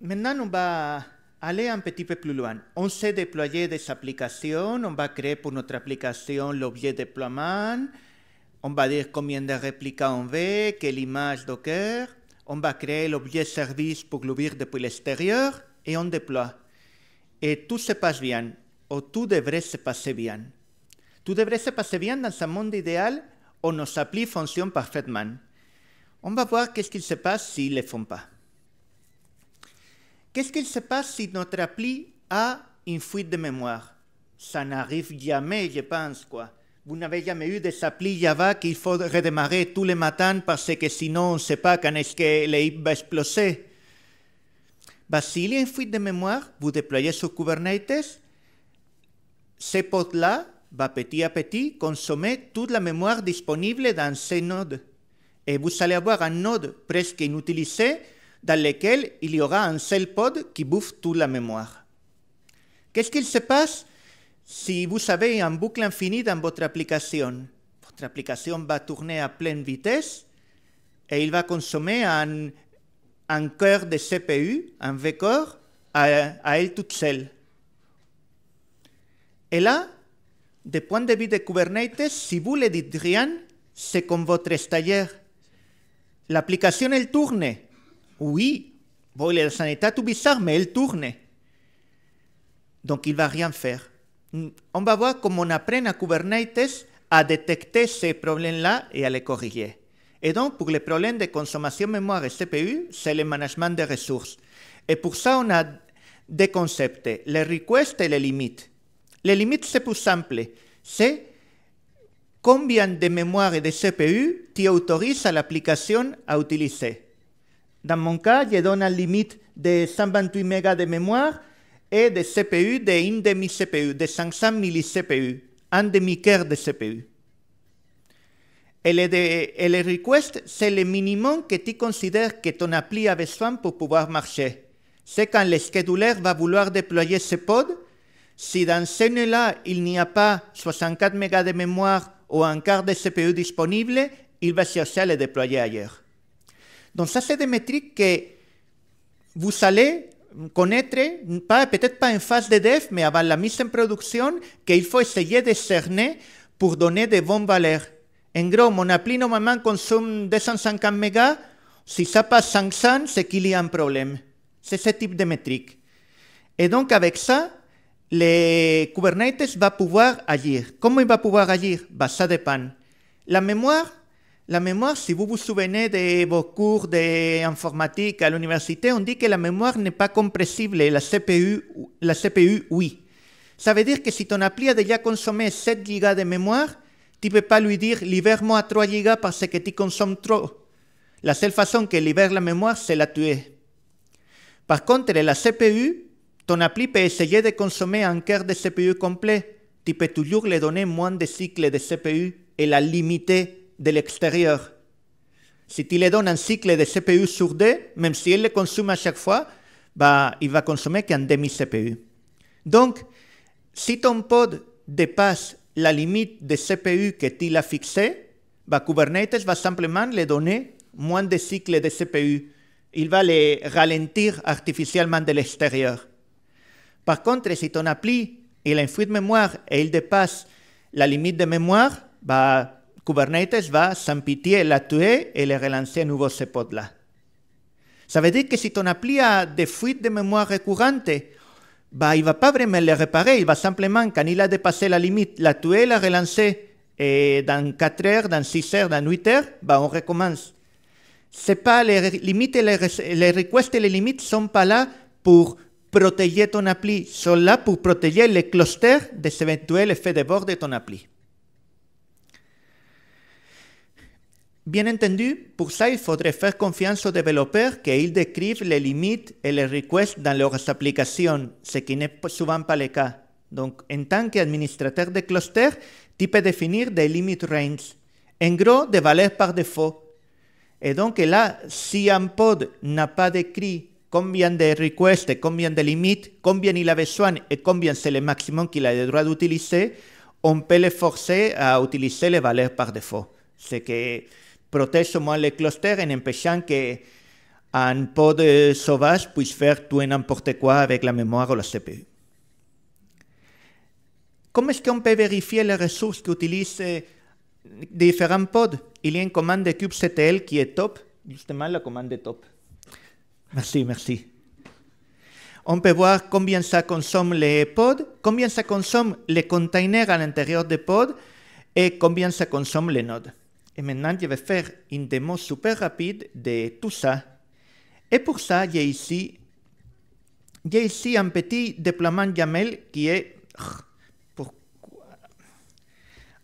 Maintenant, on va aller un petit peu plus loin. On sait déployer des applications, on va créer pour notre application l'objet déploiement, on va dire combien de réplicas on veut, quelle image Docker, on va créer l'objet service pour l'ouvrir depuis l'extérieur et on déploie. Et tout se passe bien, ou tout devrait se passer bien. Tout devrait se passer bien dans un monde idéal où nos applis fonctionnent parfaitement. On va voir qu'est-ce qu'il se passe s'ils ne le font pas. Qu'est-ce qu'il se passe si notre appli a une fuite de mémoire Ça n'arrive jamais, je pense, quoi. Vous n'avez jamais eu des applis Java qu'il faut redémarrer tous les matins parce que sinon on ne sait pas quand est-ce que les va exploser. Bah, S'il y a une fuite de mémoire, vous déployez sur Kubernetes, ce pod là va bah, petit à petit consommer toute la mémoire disponible dans ces nodes. Et vous allez avoir un node presque inutilisé dans lesquels il y aura un seul pod qui bouffe toute la mémoire. Qu'est-ce qu'il se passe si vous avez un boucle infinie dans votre application Votre application va tourner à pleine vitesse et il va consommer un, cœur de CPU, un v à, à elle toute seule. Et là, du point de vue de Kubernetes, si vous ne dites rien, c'est comme votre stagiaire. L'application, elle tourne, oui, bon, il est un état tout bizarre, mais elle tourne. Donc il va rien faire. On va voir comment on apprend à Kubernetes à détecter ces problèmes-là et à les corriger. Et donc, pour les problèmes de consommation mémoire et CPU, c'est le management des ressources. Et pour ça, on a deux concepts, les requests et les limites. Les limites, c'est plus simple. C'est combien de mémoire et de CPU tu autorises à l'application à utiliser. Dans mon cas, je donne la limite de 128 mégas de mémoire et de CPU de 1 demi-CPU, de 500 milli-CPU, un demi-cœur de CPU. Et les, requests, c'est le minimum que tu considères que ton appli a besoin pour pouvoir marcher. C'est quand le scheduler va vouloir déployer ce pod. si dans ce nœud-là, il n'y a pas 64 mégas de mémoire ou un quart de CPU disponible, il va chercher à le déployer ailleurs. Donc ça, c'est des métriques que vous allez connaître, peut-être pas en phase de dev, mais avant la mise en production, qu'il faut essayer de cerner pour donner de bonnes valeurs. En gros, mon appli normalement consomme 250 mégas. Si ça passe 500, c'est qu'il y a un problème. C'est ce type de métrique. Et donc, avec ça, le Kubernetes va pouvoir agir. Comment il va pouvoir agir bah, Ça dépend. La mémoire, la mémoire, si vous vous souvenez de vos cours d'informatique à l'université, on dit que la mémoire n'est pas compressible la CPU, la CPU, oui. Ça veut dire que si ton appli a déjà consommé 7 Go de mémoire, tu ne peux pas lui dire libère-moi 3 Go parce que tu consommes trop. La seule façon que libère la mémoire, c'est la tuer. Par contre, la CPU, ton appli peut essayer de consommer un quart de CPU complet. Tu peux toujours lui donner moins de cycles de CPU et la limiter de l'extérieur. Si tu lui donnes un cycle de CPU sur deux, même si elle le consomme à chaque fois, bah, il va consommer qu'un demi-CPU. Donc, si ton pod dépasse la limite de CPU que tu l'as fixée, bah, Kubernetes va simplement lui donner moins de cycles de CPU. Il va les ralentir artificiellement de l'extérieur. Par contre, si ton appli il a un de mémoire et il dépasse la limite de mémoire, bah, Kubernetes va sans pitié la tuer et le relancer à nouveau ce pod-là. Ça veut dire que si ton appli a des fuites de mémoire récurrentes, bah, il ne va pas vraiment les réparer, il va simplement, quand il a dépassé la limite, la tuer, la relancer, et dans 4 heures, dans 6 heures, dans 8 heures, bah, on recommence. C'est pas les limites, et les, requests et les limites sont pas là pour protéger ton appli, sont là pour protéger les clusters des éventuels effets de bord de ton appli. Bien entendu, pour ça, il faudrait faire confiance aux développeurs que ils décrivent les limites et les requests dans leurs applications, ce qui n'est souvent pas le cas. Donc, en tant administrateur de cluster, tu peux définir des limit range, En gros, de valeurs par défaut. Et donc là, si un pod n'a pas décrit combien de requests, et combien de limites, combien il a besoin et combien c'est le maximum qu'il a le droit d'utiliser, on peut le forcer à utiliser les valeurs par défaut. C'est que protège au moins les clusters en empêchant qu'un pod eh, sauvage puisse faire tout et n'importe quoi avec la mémoire ou la CPU. Comment est-ce qu'on peut vérifier les ressources qu'utilisent eh, différents pods Il y a une commande de kubectl qui est top, justement la commande est top. Merci, merci. On peut voir combien ça consomme les pods, combien ça consomme les containers à l'intérieur des pods et combien ça consomme les nodes. Et maintenant, je vais faire une démo super rapide de tout ça. Et pour ça, j'ai ici, j'ai ici un petit déploiement Yamel qui est...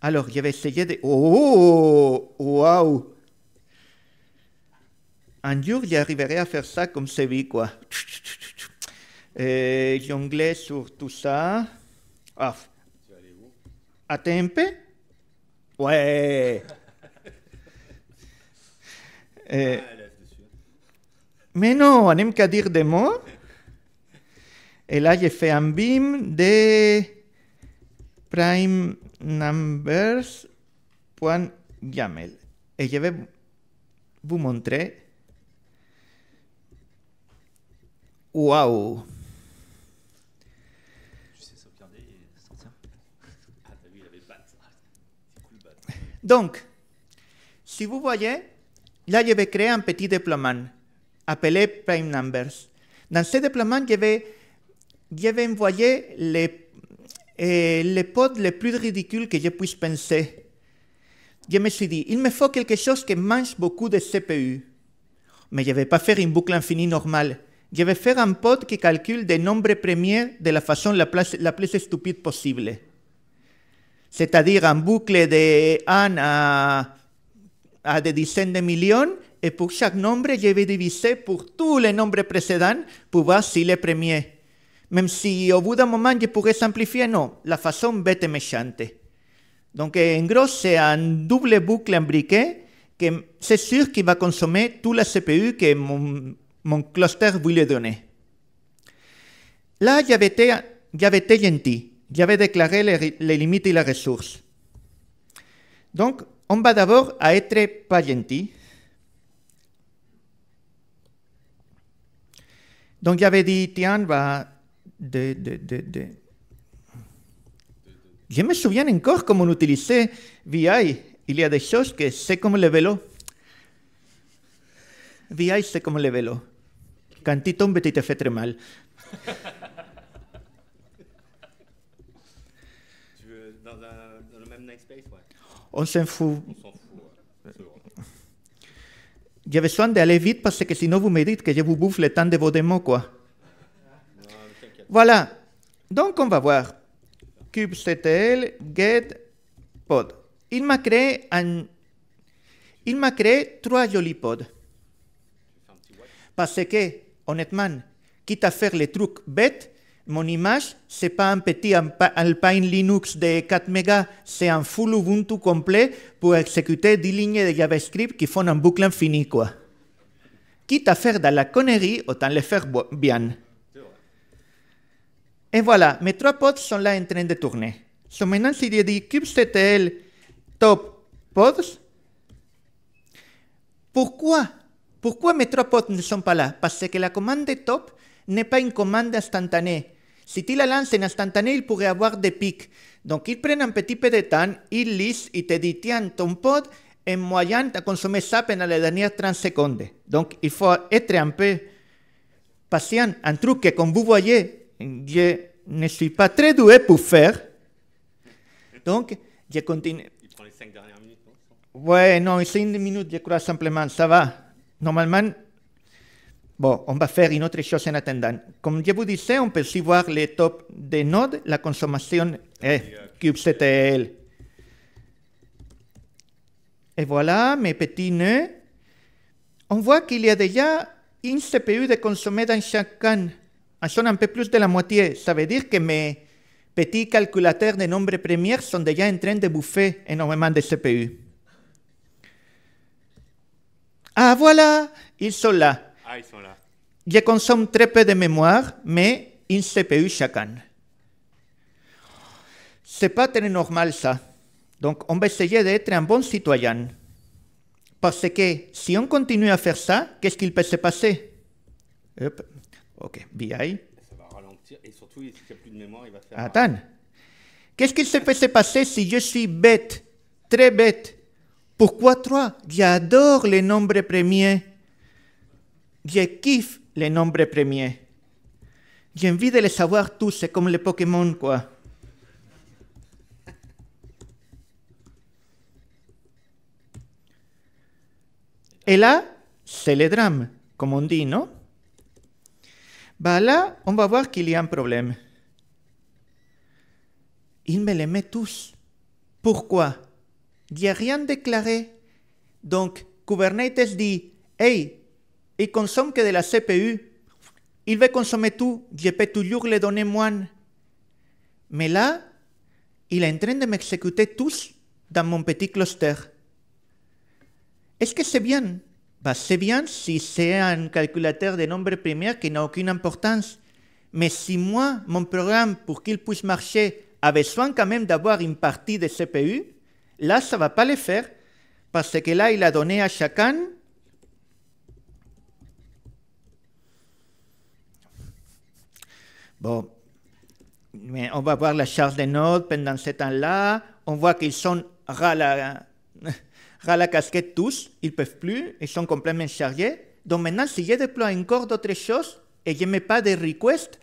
Alors, je vais essayer de... Oh, waouh oh, oh, Un jour, j'arriverai à faire ça comme celui, quoi. Euh, jongler sur tout ça. Ah. À Ouais eh. Ah, mais non, on n'aime qu'à dire des mots. Et là, j'ai fait un BIM de prime numbers.yaml. Et je vais vous montrer. Waouh! Ah, Donc, si vous voyez, Là, je vais créer un petit déploiement appelé Prime Numbers. Dans ce déploiement, je vais, envoyer les, euh, les pods les plus ridicules que je puisse penser. Je me suis dit, il me faut quelque chose qui mange beaucoup de CPU. Mais je ne vais pas faire une boucle infinie normale. Je vais faire un pod qui calcule des nombres premiers de la façon la plus, stupide possible. C'est-à-dire en boucle de 1 à à des dizaines de millions, et pour chaque nombre, je vais diviser pour tous les nombres précédents pour voir si le premier. Même si au bout d'un moment, je pourrais simplifier, non, la façon bête méchante. Donc en gros, c'est un double boucle imbriqué que c'est sûr qu'il va consommer tout la CPU que mon, cluster voulait donner. Là, j'avais été, été gentil. J'avais déclaré les, limites et les ressources Donc, On va d'abord à être Pagenti. Donc j'avais dit, tiens, va de, de, de, de, Je me souviens encore comment on utilisait VI. Il y a des choses que c'est comme le vélo. VI, c'est comme le vélo. Quand tu tombes, tu te fais très mal. on s'en fout. On fout d'aller vite parce que sinon vous me dites que je vous bouffe le temps de vos démos, quoi. voilà. Donc on va voir. kubectl get pod. Il m'a créé un... Il m'a créé trois jolis pods. Parce que, honnêtement, quitte à faire les trucs bêtes, mon image, n'est pas un petit Alpine Linux de 4 mégas, c'est un full Ubuntu complet pour exécuter 10 lignes de JavaScript qui font un boucle infini, quoi. Quitte à faire de la connerie, autant le faire bien. Et voilà, mes trois pods sont là en train de tourner. maintenant, si je dis kubectl top pods, pourquoi Pourquoi mes trois pods ne sont pas là Parce que la commande top n'est pas une commande instantanée. Si tu la lances en instantané, il pourrait avoir des pics. Donc, il prend un petit peu de temps, il lis il te dit, tiens, ton pot est moyen de consommer ça pendant les dernières 30 secondes. Donc, il faut être un peu patient. Un truc que, comme vous voyez, je ne suis pas très doué pour faire. Donc, je continue. Il prend les 5 dernières minutes. Non ouais, non, 5 minutes, je crois simplement, ça va. Normalement, Bon, on va faire une autre chose en attendant. Comme je vous disais, on peut aussi voir les top des nodes, la consommation est eh, kubectl. Et voilà mes petits nœuds. On voit qu'il y a déjà une CPU de consommée dans chacun. En sont un peu plus de la moitié. Ça veut dire que mes petits calculateurs de nombres premiers sont déjà en train de bouffer énormément de CPU. Ah voilà, ils sont là. Ah, là. Je consomme très peu de mémoire, mais une CPU chacun. C'est pas très normal ça. Donc on va essayer d'être un bon citoyen. Parce que si on continue à faire ça, qu'est-ce qu'il peut se passer Ok, BI. Ça va ralentir et surtout, s'il a plus de mémoire, il va faire. Attends. Qu'est-ce qu'il se peut se passer si je suis bête Très bête. Pourquoi 3 J'adore les nombres premiers. Je kiffe les nombres premiers. J'ai envie de les savoir tous, c'est comme les Pokémon, quoi. Et là, c'est le drame, comme on dit, non bah Là, on va voir qu'il y a un problème. Il me les met tous. Pourquoi Il rien déclaré. Donc, Kubernetes dit, Hey, il consomme que de la CPU. Il veut consommer tout. Je peux toujours le donner moins. Mais là, il est en train de m'exécuter tous dans mon petit cluster. Est-ce que c'est bien bah, C'est bien si c'est un calculateur de nombres primaires qui n'a aucune importance. Mais si moi, mon programme, pour qu'il puisse marcher, a besoin quand même d'avoir une partie de CPU, là, ça ne va pas le faire, parce que là, il a donné à chacun Bon, mais on va voir la charge des notes pendant ce temps-là. On voit qu'ils sont ras la, la casquette tous, ils ne peuvent plus, ils sont complètement chargés. Donc maintenant, si je déploie encore d'autres choses et je ne mets pas de requests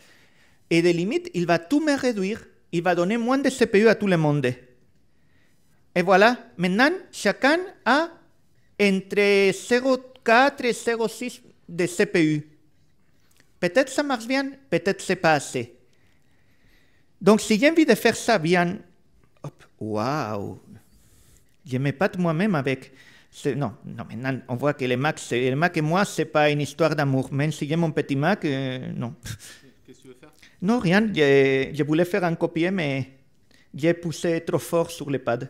et de limites, il va tout me réduire. Il va donner moins de CPU à tout le monde. Et voilà, maintenant, chacun a entre 0,4 et 0,6 de CPU. Peut-être ça marche bien, peut-être c'est pas assez. Donc, si j'ai envie de faire ça bien, hop, waouh, je m'épate moi-même avec. Ce... Non, non, maintenant, on voit que le Mac, Mac et moi, c'est pas une histoire d'amour. Même si j'ai mon petit Mac, euh, non. Qu'est-ce que tu veux faire Non, rien. Je, je voulais faire un copier, mais j'ai poussé trop fort sur le pad.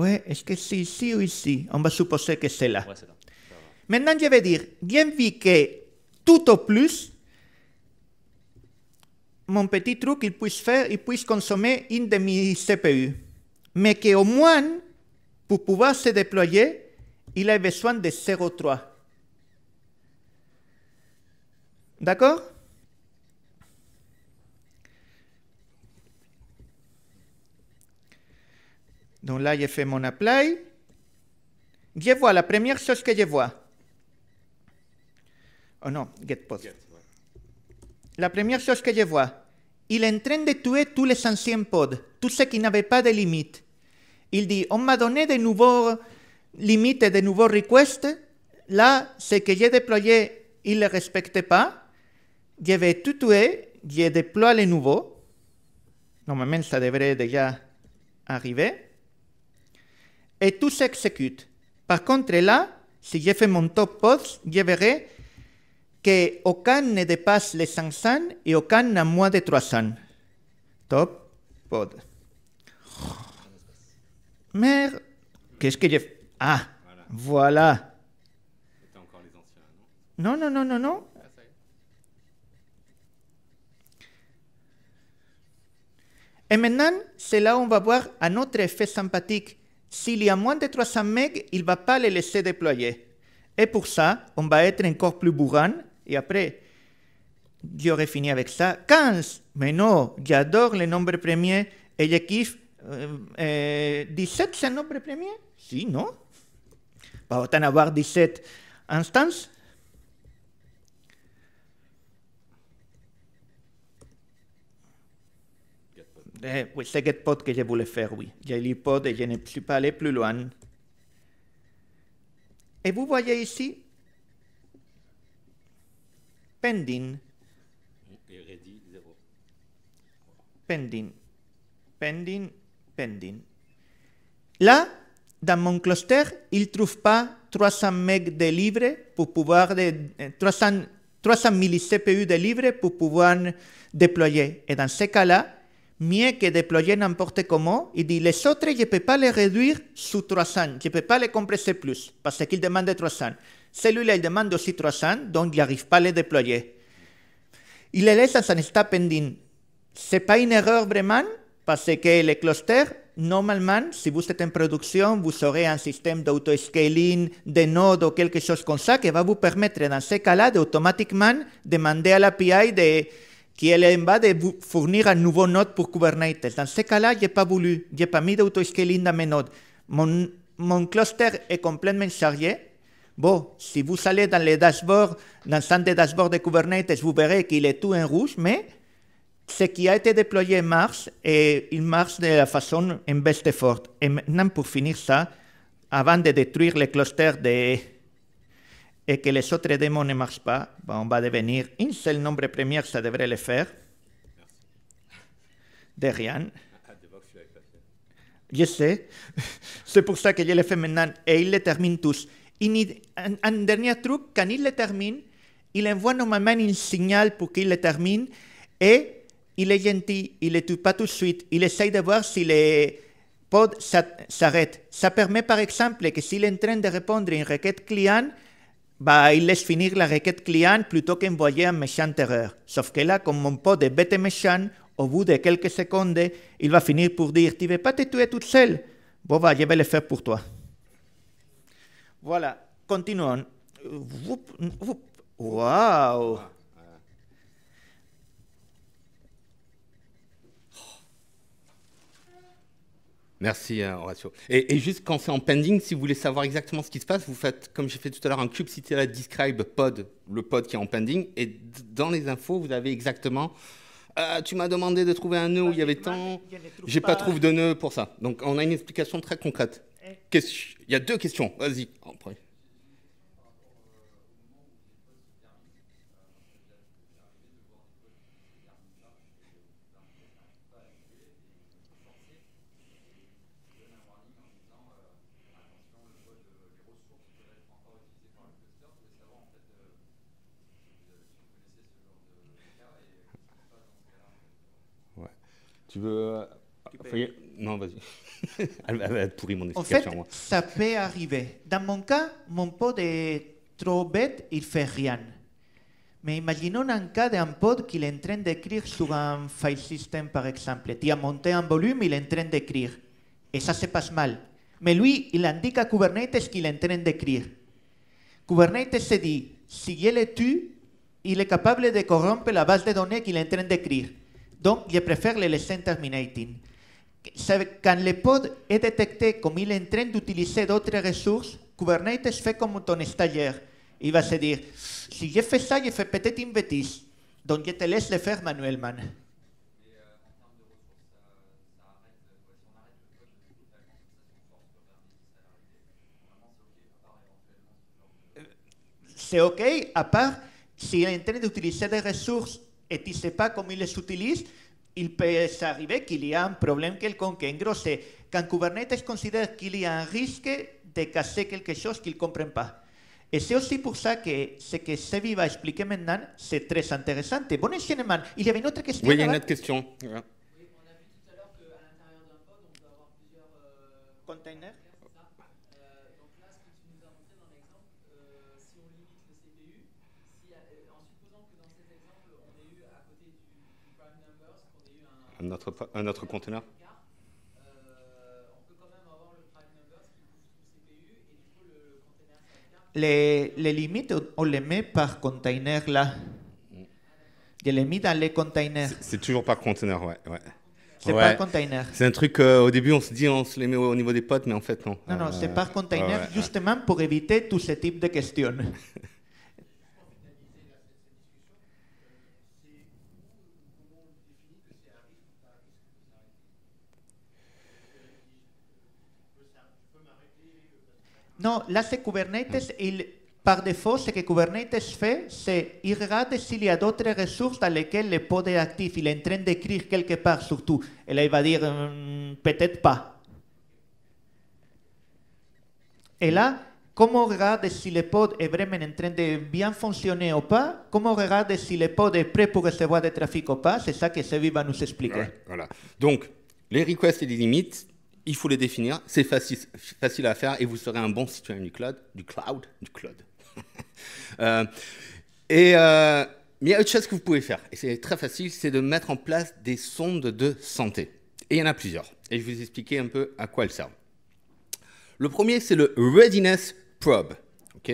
Ouais, est-ce que c'est ici ou ici On va supposer que c'est là. Maintenant, je vais dire, bien vu que tout au plus, mon petit truc, il puisse faire, il puisse consommer une demi-CPU. Mais qu'au moins, pour pouvoir se déployer, il a besoin de 0,3. D'accord Donc là, j'ai fait mon apply. Je vois la première chose que je vois. Oh non, get post. La première chose que je vois, il est en train de tuer tous les anciens pods, tous ceux qui n'avaient pas de limites. Il dit, on m'a donné de nouveaux limites de nouveaux requests. Là, ce que j'ai déployé, il ne le respectait pas. Je vais tout tuer, je déploie les nouveaux. Normalement, ça devrait déjà arriver et tout s'exécute. Par contre, là, si j'ai fait mon top post, je verrai qu'aucun ne dépasse les 500 et aucun n'a moins de 300. Top pod. Merde, qu'est-ce que j'ai fait Ah, voilà. encore les anciens, non, non, non, non, non. non. et maintenant, c'est là où on va voir un autre effet sympathique s'il y a moins de 300 MB, il ne va pas les laisser déployer. Et pour ça, on va être encore plus bourrin. Et après, j'aurais fini avec ça. 15 Mais non, j'adore les nombres premiers et je kiffe. 17, euh, euh, c'est un nombre premier Si, non va autant avoir 17 instances. oui, eh, c'est Getpod que je voulais faire, oui. J'ai lu Pod et je ne suis pas allé plus loin. Et vous voyez ici Pending. Pending. Pending. Pending. Là, dans mon cluster, il ne trouve pas 300 MB de libre pour pouvoir. De, 300, 300 CPU de libre pour pouvoir déployer. Et dans ce cas-là, mieux que déployer n'importe comment. Il dit les autres, je peux pas les réduire sous 300. Je ne peux pas les compresser plus parce qu'il demande 300. Celui-là, il demande aussi 300, donc il n'arrive pas les déployer. Il les laisse en état pending. Ce n'est pas une erreur vraiment parce que le cluster, normalement, si vous êtes en production, vous aurez un système d'auto-scaling, de nodes ou quelque chose comme ça qui va vous permettre, dans ces cas-là, d'automatiquement demander à l'API de qui est en bas de fournir un nouveau node pour Kubernetes. Dans ce cas-là, je n'ai pas voulu, je n'ai pas mis d'auto-scaling dans mes nodes. Mon, cluster est complètement chargé. Bon, si vous allez dans les dashboards, dans un des dashboards de Kubernetes, vous verrez qu'il est tout en rouge, mais ce qui a été déployé marche et il marche de la façon en best effort. Et maintenant, pour finir ça, avant de détruire les clusters de et que les autres démons ne marchent pas, ben, on va devenir une seule nombre premier, ça devrait le faire. Ah, ah, de rien. Je sais. C'est pour ça que je le fais maintenant. Et il les termine tous. un, dernier truc, quand il les termine, il envoie normalement un signal pour qu'il les termine. Et il est gentil, il ne les tue pas tout de suite. Il essaye de voir si les pods s'arrêtent. Ça permet par exemple que s'il est en train de répondre à une requête client, il laisse finir la requête client plutôt qu'envoyer un méchant terreur. Sauf que là, comme mon pote est bête et méchant, au bout de quelques secondes, il va finir pour dire Tu ne veux pas te tuer toute seule Bon, va, je vais le faire pour toi. Voilà, continuons. Waouh Merci euh, Horatio. Et, juste quand c'est en pending, si vous voulez savoir exactement ce qui se passe, vous faites, comme j'ai fait tout à l'heure, un cube à describe pod, le pod qui est en pending, et dans les infos, vous avez exactement. Euh, tu m'as demandé de trouver un nœud où il y avait tant. J'ai pas trouvé de nœud pour ça. Donc on a une explication très concrète. Eh. Il y a deux questions. Vas-y. Tu veux. Euh, non, vas-y. elle va mon explication. En fait, ça peut arriver. Dans mon cas, mon pod est trop bête, il fait rien. Mais imaginons un cas d'un pod qui est en train d'écrire sur un file system, par exemple. Tu as monté un volume, il est en train d'écrire. Et ça se passe mal. Mais lui, il indique à Kubernetes qu'il est en train d'écrire. Kubernetes se dit, si il est tu, il est capable de corrompre la base de données qu'il est en train d'écrire. Donc, je préfère les leçons terminating. Quand le pod est détecté comme il est en train d'utiliser d'autres ressources, Kubernetes fait comme ton stagiaire. Il va se dire, si j'ai fait ça, j'ai fait peut-être une bêtise. Donc, je te laisse le faire manuellement. Eh, c'est OK, à part si il est en train d'utiliser des ressources et tu ne sais pas comment ils les utilisent, il peut arriver qu'il y ait un problème quelconque. En gros, c'est quand Kubernetes considère qu'il y a un risque de casser quelque chose qu'il ne comprend pas. Et c'est aussi pour ça que ce que Sevi va expliquer maintenant, c'est très intéressant. Bon, enchaînement. Il y avait une autre question. Oui, il y a une autre question. un autre, un conteneur les, les limites, on les met par container là. Mm. les limites dans les containers. C'est toujours par container, ouais. ouais. C'est par container. C'est un truc, euh, au début, on se dit, on se les met au, niveau des potes, mais en fait, non. Non, non, euh, c'est par container, justement pour éviter tous ces types de questions. Non, là, c'est Kubernetes. Il, mm. par défaut, ce que Kubernetes fait, c'est il regarde s'il y a d'autres ressources dans lesquelles le pod est actif. Il est en train d'écrire quelque part, surtout. Et là, il va dire peut-être pas. Et là, comment on regarde si le pod est vraiment en train de bien fonctionner ou pas Comment regarde si le pod est prêt pour recevoir des trafics ou pas C'est ça que Sevi va nous expliquer. voilà. Donc, les requests et les limites, il faut les définir, c'est facile, à faire et vous serez un bon citoyen du cloud, du cloud, du cloud. Euh, et mais euh, il y a autre chose que vous pouvez faire, et c'est très facile, c'est de mettre en place des sondes de santé. Et il y en a plusieurs, et je vais vous expliquer un peu à quoi elles servent. Le premier, c'est le Readiness Probe. Ok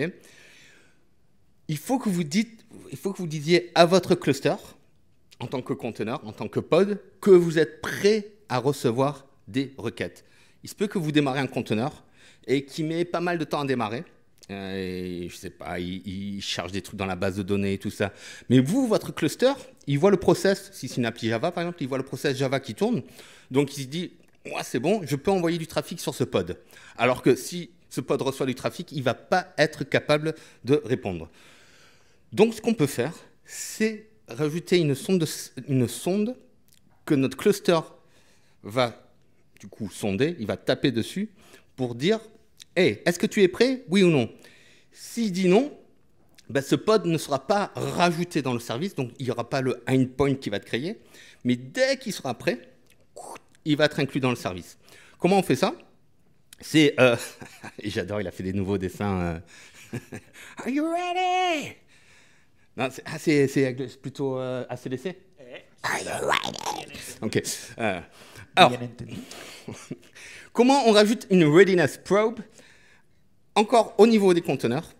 il, faut que vous dites, il faut que vous disiez à votre cluster, en tant que conteneur, en tant que pod, que vous êtes prêt à recevoir des requêtes il se peut que vous démarrez un conteneur et qui met pas mal de temps à démarrer. Euh, et je sais pas, il, charge des trucs dans la base de données et tout ça. Mais vous, votre cluster, il voit le process. Si c'est une appli Java, par exemple, il voit le process Java qui tourne. Donc il se dit, c'est bon, je peux envoyer du trafic sur ce pod. Alors que si ce pod reçoit du trafic, il va pas être capable de répondre. Donc ce qu'on peut faire, c'est rajouter une sonde, une sonde que notre cluster va du coup sondé, il va taper dessus pour dire Hey, est-ce que tu es prêt Oui ou non S'il dit non, ben, ce pod ne sera pas rajouté dans le service, donc il n'y aura pas le endpoint qui va te créer, mais dès qu'il sera prêt, il va être inclus dans le service. Comment on fait ça C'est. Euh, j'adore, il a fait des nouveaux dessins. Euh. Are you ready c'est ah, euh, plutôt assez ACDC eh. Are you ready Ok. Alors, comment on rajoute une readiness probe Encore au niveau des conteneurs,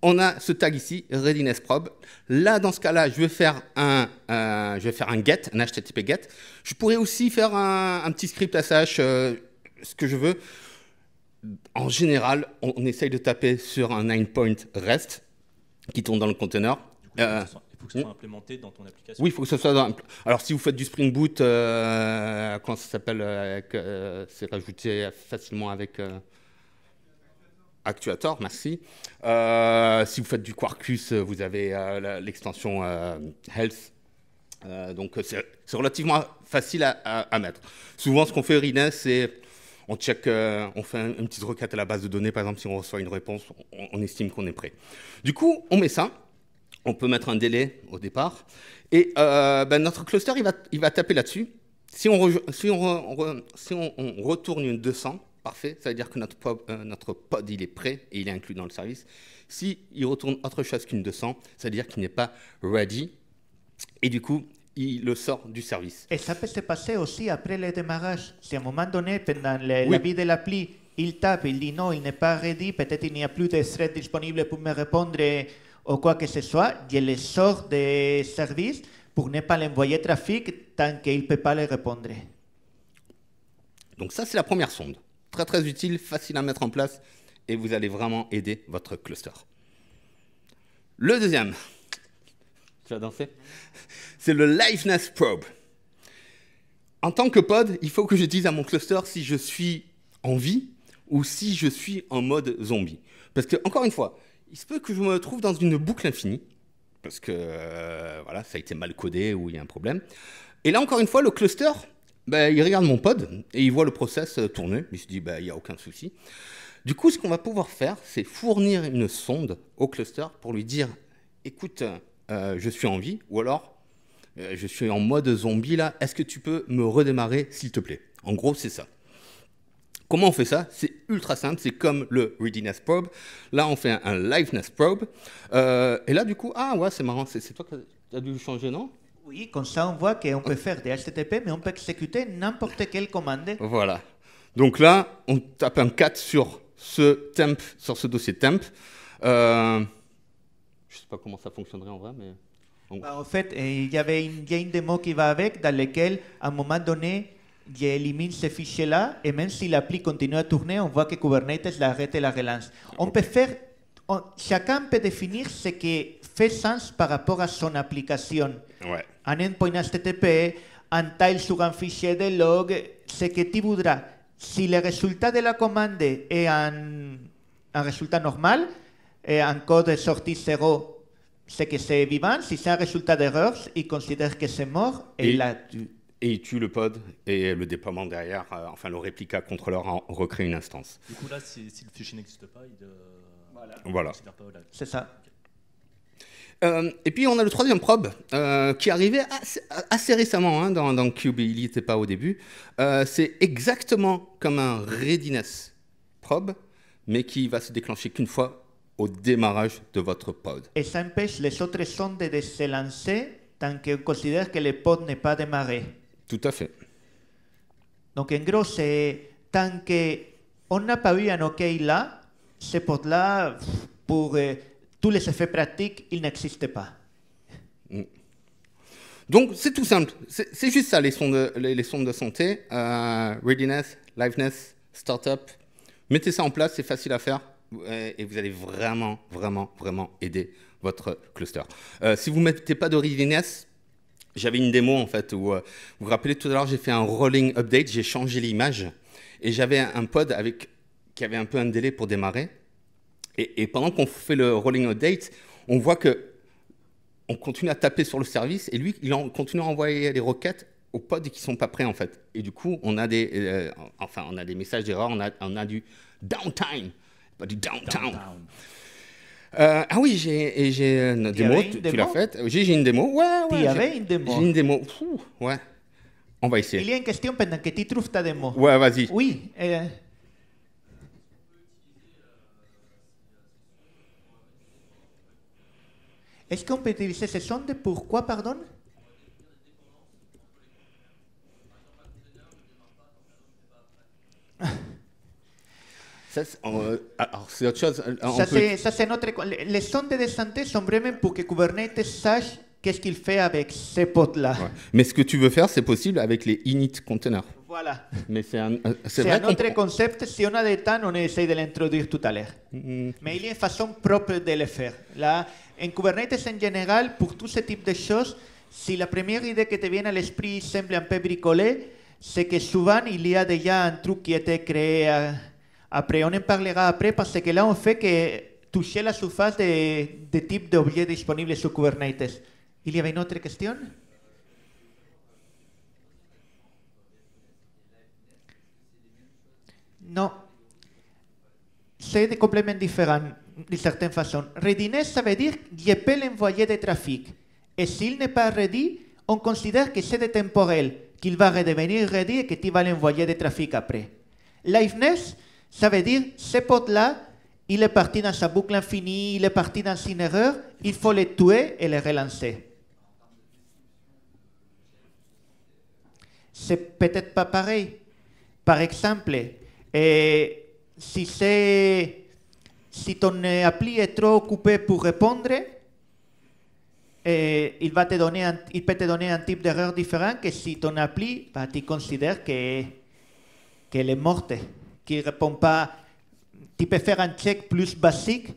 on a ce tag ici, readiness probe. Là, dans ce cas-là, je vais faire un, euh, je vais faire un get, un HTTP get. Je pourrais aussi faire un, petit script SH, euh, ce que je veux. En général, on, essaye de taper sur un endpoint REST qui tourne dans le conteneur faut que ce mm. soit implémenté dans ton application. Oui, il faut que ce soit Alors, si vous faites du Spring Boot, quand euh, comment ça s'appelle euh, euh, C'est rajouté facilement avec... Actuator, merci. si vous faites du Quarkus, vous avez l'extension Health. donc, c'est relativement facile à, mettre. Souvent, ce qu'on fait, Rina, c'est on check, on fait une petite requête à la base de données, par exemple, si on reçoit une réponse, on estime qu'on est prêt. Du coup, on met ça, on peut mettre un délai au départ. Et euh, ben, notre cluster, il va, il va taper là-dessus. Si, on, si, on, si on, retourne une 200, parfait, ça veut dire que notre pod, euh, notre pod, il est prêt et il est inclus dans le service. Si il retourne autre chose qu'une 200, ça veut dire qu'il n'est pas ready. Et du coup, il le sort du service. Et ça peut se passer aussi après le démarrage. Si à un moment donné, pendant la vie de l'appli, il tape, il dit non, il n'est pas ready, peut-être il n'y a plus de thread disponible pour me répondre ou quoi que ce soit, je les sors des services pour ne pas l'envoyer trafic tant qu'il ne peut pas les répondre. Donc ça, c'est la première sonde. Très très utile, facile à mettre en place et vous allez vraiment aider votre cluster. Le deuxième, tu vas danser, c'est le Liveness Probe. En tant que pod, il faut que je dise à mon cluster si je suis en vie ou si je suis en mode zombie. Parce que, encore une fois, il se peut que je me trouve dans une boucle infinie, parce que euh, voilà, ça a été mal codé ou il y a un problème. Et là, encore une fois, le cluster, bah, il regarde mon pod et il voit le process euh, tourner. Il se dit, ben il n'y a aucun souci. Du coup, ce qu'on va pouvoir faire, c'est fournir une sonde au cluster pour lui dire, écoute, euh, je suis en vie, ou alors, je suis en mode zombie là, est-ce que tu peux me redémarrer, s'il te plaît En gros, c'est ça. Comment on fait ça C'est ultra simple, c'est comme le readiness probe. Là, on fait un, liveness probe. Euh, et là, du coup, ah ouais, c'est marrant, c'est toi qui as dû changer, non Oui, comme ça, on voit qu'on peut faire des HTTP, mais on peut exécuter n'importe quelle commande. Voilà. Donc là, on tape un 4 sur ce temp, sur ce dossier temp. Euh, je ne sais pas comment ça fonctionnerait en vrai, mais... en bah, fait, euh, il y avait une, y a une démo qui va avec, dans laquelle, à un moment donné, J'élimine élimine ce fichier-là, et même si l'appli continue à tourner, on voit que Kubernetes l'arrête et la relance. On peut faire, chacun peut définir ce qui fait sens par rapport à son application. Ouais. Un endpoint HTTP, un tile sur un fichier de log, ce que tu voudras. Si le résultat de la commande est un, résultat normal, et un code sorti zéro c'est que c'est vivant, si c'est un résultat d'erreur, il considère que c'est mort et, tu et il tue le pod et le déploiement derrière, euh, enfin le réplica contrôleur en recrée une instance. Du coup là, si, le fichier n'existe pas, il ne euh, voilà. C'est ça. Euh, et puis on a le troisième probe qui arrivait assez, assez récemment hein, dans, dans Cube, il n'y était pas au début. c'est exactement comme un readiness probe, mais qui va se déclencher qu'une fois au démarrage de votre pod. Et ça empêche les autres sondes de se lancer tant qu'on considère que le pod n'est pas démarré. Tout à fait. Donc en gros, c'est tant qu'on n'a pas eu un OK là, c'est pour là pour euh, tous les effets pratiques, il n'existe pas. Mm. Donc c'est tout simple. C'est juste ça, les sondes de, les, de santé. Euh, readiness, liveness, startup. Mettez ça en place, c'est facile à faire. Euh, et vous allez vraiment, vraiment, vraiment aider votre cluster. si vous ne mettez pas de readiness, j'avais une démo en fait où, euh, vous vous rappelez tout à l'heure, j'ai fait un rolling update, j'ai changé l'image et j'avais un pod avec, qui avait un peu un délai pour démarrer. Et, pendant qu'on fait le rolling update, on voit que on continue à taper sur le service et lui, il en, continue à envoyer les requêtes aux pods qui sont pas prêts en fait. Et du coup, on a des, euh, enfin, on a des messages d'erreur, on a, on a du downtime, pas du downtown. Euh, ah oui, j'ai, j'ai une démo, tu, l'as faite J'ai, une démo, ouais, ouais. une démo J'ai une démo, ouais. On va essayer. Il y a une question pendant que tu trouves ta démo. Ouais, vas-y. Oui. Euh. Est-ce qu'on peut utiliser ce sondes Pourquoi, pardon Ça, c'est notre. Euh, ah, euh, les sondes de santé sont vraiment pour que Kubernetes sache qu'est-ce qu'il fait avec ces potes-là. Mais ce que tu veux faire, c'est possible avec les init containers. Voilà. Mais c'est un, euh, autre concept. Si on a des temps, on essaie de l'introduire tout à l'heure. Mm-hmm. Mais il y a une façon propre de le faire. Là, en Kubernetes, en général, pour tout ce type de choses, si la première idée qui te vient à l'esprit semble un peu bricolée, c'est que souvent, il y a déjà un truc qui a été créé. À Après, on en parlera après parce que là, on fait que toucher la surface de, de type d'objets disponibles sur Kubernetes. Il y avait une autre question Non. C'est des compléments différents, d'une certaine façon. Readiness, ça veut dire je peux l'envoyer trafic. trafics. Et s'il n'est pas ready, on considère que c'est temporel, qu'il va redevenir ready et que tu vas l'envoyer de trafic après. Liveness, Ça veut dire, ce pote-là, il est parti dans sa boucle infinie, il est parti dans une erreur, il faut le tuer et le relancer. C'est peut-être pas pareil. Par exemple, et euh, si, si ton appli est trop occupé pour répondre, euh, il, va te donner il peut te donner un type d'erreur différent que si ton appli, va bah, te considérer qu'elle que est morte qui ne répond pas, tu peux faire un check plus basique.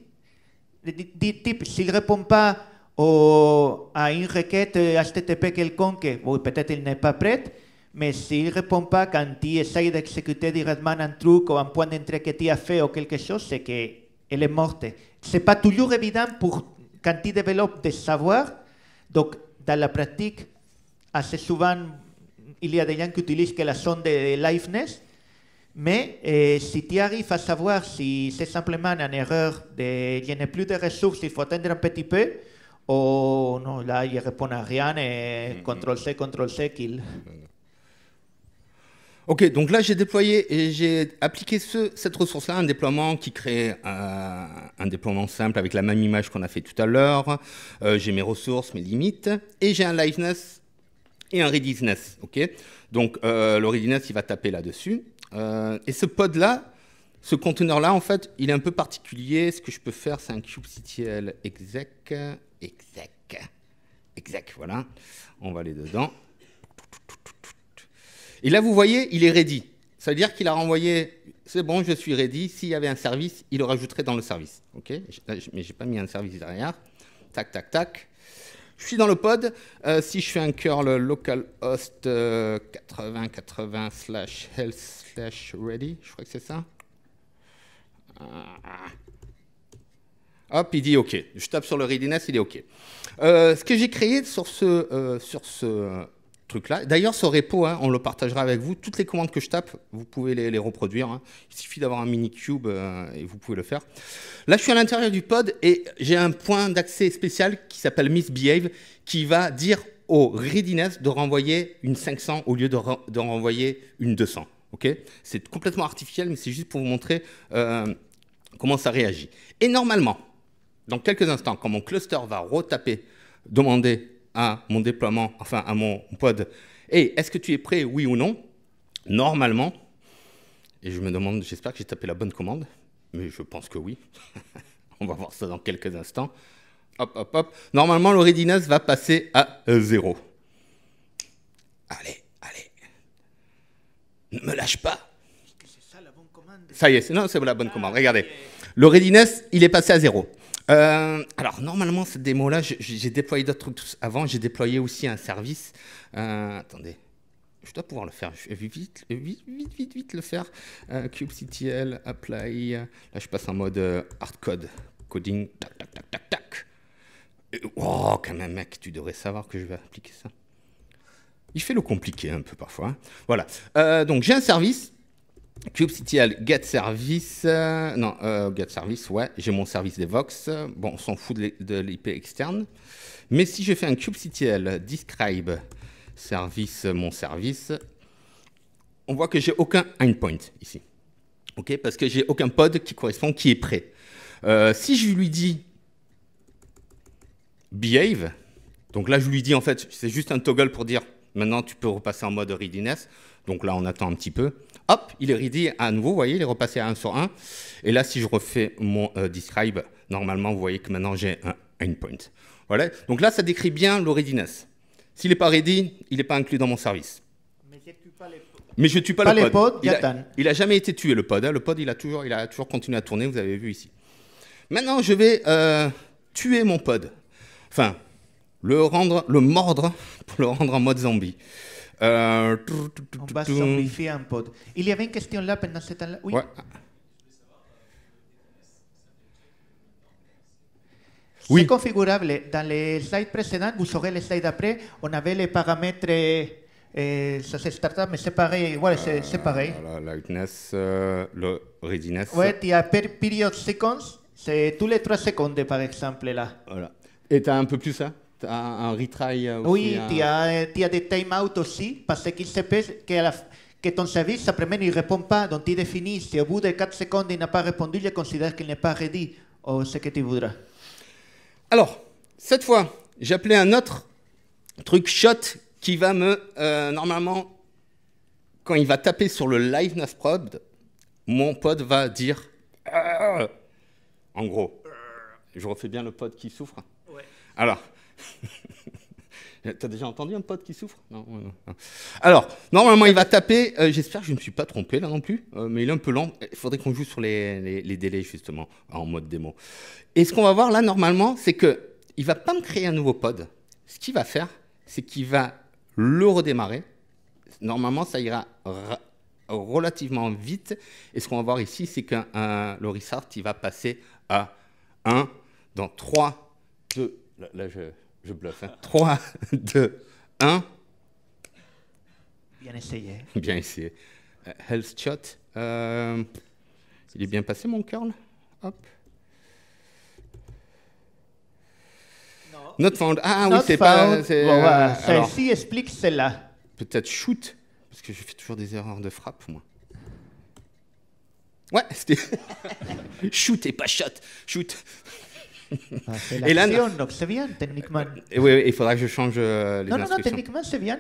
S'il ne répond pas à une requête HTTP quelconque, peut-être il n'est pas prêt, mais s'il ne répond pas quand tu essayes d'exécuter directement un truc ou un point d'entrée que tu as fait ou quelque chose, c'est qu'elle est morte. Ce n'est pas toujours évident pour, quand tu développes des savoirs. Donc, dans la pratique, assez souvent, il y a des gens qui utilisent que la sonde de liveness mais eh, si tu arrives à savoir si c'est simplement une erreur, il n'y a plus de ressources, il faut attendre un petit peu, ou oh, non, là, il ne répond à rien et CTRL-C, CTRL-C, qu'il... Ok, donc là j'ai déployé et j'ai appliqué cette ressource-là, un déploiement qui crée euh, un déploiement simple avec la même image qu'on a fait tout à l'heure. Euh, j'ai mes ressources, mes limites, et j'ai un liveness et un readiness. Ok, donc euh, le readiness il va taper là-dessus. Euh, et ce pod-là, ce conteneur-là, en fait, il est un peu particulier. Ce que je peux faire, c'est un kubectl exec, exec, exec, voilà. On va aller dedans. Et là, vous voyez, il est ready. Ça veut dire qu'il a renvoyé, c'est bon, je suis ready. S'il y avait un service, il le rajouterait dans le service. OK Mais je n'ai pas mis un service derrière. Tac, tac, tac. Je suis dans le pod. Euh, si je fais un curl localhost 8080 euh, slash health slash ready, je crois que c'est ça. Ah. Hop, il dit OK. Je tape sur le readiness, il est OK. Euh, ce que j'ai créé sur ce, sur ce truc-là. D'ailleurs, ce repo, hein, on le partagera avec vous. Toutes les commandes que je tape, vous pouvez les, reproduire. Hein. Il suffit d'avoir un mini-cube euh, et vous pouvez le faire. Là, je suis à l'intérieur du pod et j'ai un point d'accès spécial qui s'appelle Misbehave qui va dire au readiness de renvoyer une 500 au lieu de, renvoyer une 200. Okay c'est complètement artificiel, mais c'est juste pour vous montrer euh, comment ça réagit. Et normalement, dans quelques instants, quand mon cluster va retaper, demander à mon déploiement, enfin à mon pod, et est-ce que tu es prêt, oui ou non Normalement, et je me demande, j'espère que j'ai tapé la bonne commande, mais je pense que oui. On va voir ça dans quelques instants. Hop, hop, hop. Normalement, le readiness va passer à zéro. Allez, allez. Ne me lâche pas. Ça, y est, non, c'est la bonne commande. Regardez. Le readiness, il est passé à zéro. Euh, alors, normalement, cette démo là j'ai déployé d'autres trucs avant. J'ai déployé aussi un service. Euh, attendez, je dois pouvoir le faire. Je vais vite, vite, vite, vite, le faire. CubeCTL euh, kubectl, apply. Là, je passe en mode code, coding. Tac, tac, tac, tac, tac. oh, quand même, mec, tu devrais savoir que je vais appliquer ça. Il fait le compliqué un peu parfois. Hein. Voilà. donc, j'ai un service kubectl get service, euh, non, euh, get service, ouais, j'ai mon service devox Bon, on s'en fout de l'IP externe. Mais si je fais un kubectl describe service mon service, on voit que j'ai aucun endpoint ici. OK Parce que j'ai aucun pod qui correspond, qui est prêt. Euh, si je lui dis behave, donc là je lui dis en fait, c'est juste un toggle pour dire maintenant tu peux repasser en mode readiness. Donc là on attend un petit peu hop, il est ready à nouveau, vous voyez, il est repassé à 1 sur 1. Et là, si je refais mon euh, describe, normalement, vous voyez que maintenant j'ai un endpoint. Voilà. Donc là, ça décrit bien le readiness. S'il n'est pas ready, il n'est pas inclus dans mon service. Mais je ne tue pas les, Mais pas le pod. il, a, il jamais été tué, le pod. Hein. Le pod, il a, toujours, il a toujours continué à tourner, vous avez vu ici. Maintenant, je vais euh, tuer mon pod. Enfin, le, rendre, le mordre pour le rendre en mode zombie. Euh, on va zombifier un pote Il y avait une question là pendant Oui. C'est configurable. Dans les slides précédents, vous aurez les slides après, on avait les paramètres. Euh, euh, ça c'est startup, mais c'est pareil. Voilà, c'est pareil. La lightness, le readiness. Oui, il y a per period seconds, c'est tous les trois secondes par exemple là. Voilà. Et tu as un peu plus ça hein un retry aussi. Oui, il as, a des time-out aussi, parce qu'il se peut que, ton service, après il ne répond pas. Donc, tu définis, si au bout de 4 secondes, il n'a pas répondu, je considère qu'il n'est pas ready, ou oh, ce que tu voudras. Alors, cette fois, j'ai appelé un autre truc shot qui va me, euh, normalement, quand il va taper sur le live 9 prod, mon pod va dire euh, en gros. Je refais bien le pod qui souffre. Ouais. Alors, T'as déjà entendu un pote qui souffre non, Alors, normalement, il va taper. Euh, j'espère que je ne me suis pas trompé là non plus, euh, mais il est un peu lent. Il faudrait qu'on joue sur les, délais, justement, en mode démo. Et ce qu'on va voir là, normalement, c'est que il va pas me créer un nouveau pod. Ce qu'il va faire, c'est qu'il va le redémarrer. Normalement, ça ira relativement vite. Et ce qu'on va voir ici, c'est qu'un le restart, il va passer à 1 dans 3, 2. là je. Je bluffe. Hein. 3, 2, 1. Bien essayé. Bien essayé. Euh, health shot. Euh, il est bien passé mon curl. Hop. Not found. Ah oui, c'est pas. Euh, celle-ci explique celle-là. Peut-être shoot, parce que je fais toujours des erreurs de frappe, moi. Ouais, c'était. shoot et pas shot. Shoot. Ah, et là, c'est bien, techniquement. Et euh, il faudra que je change euh, les instructions. Non, non, techniquement, c'est bien.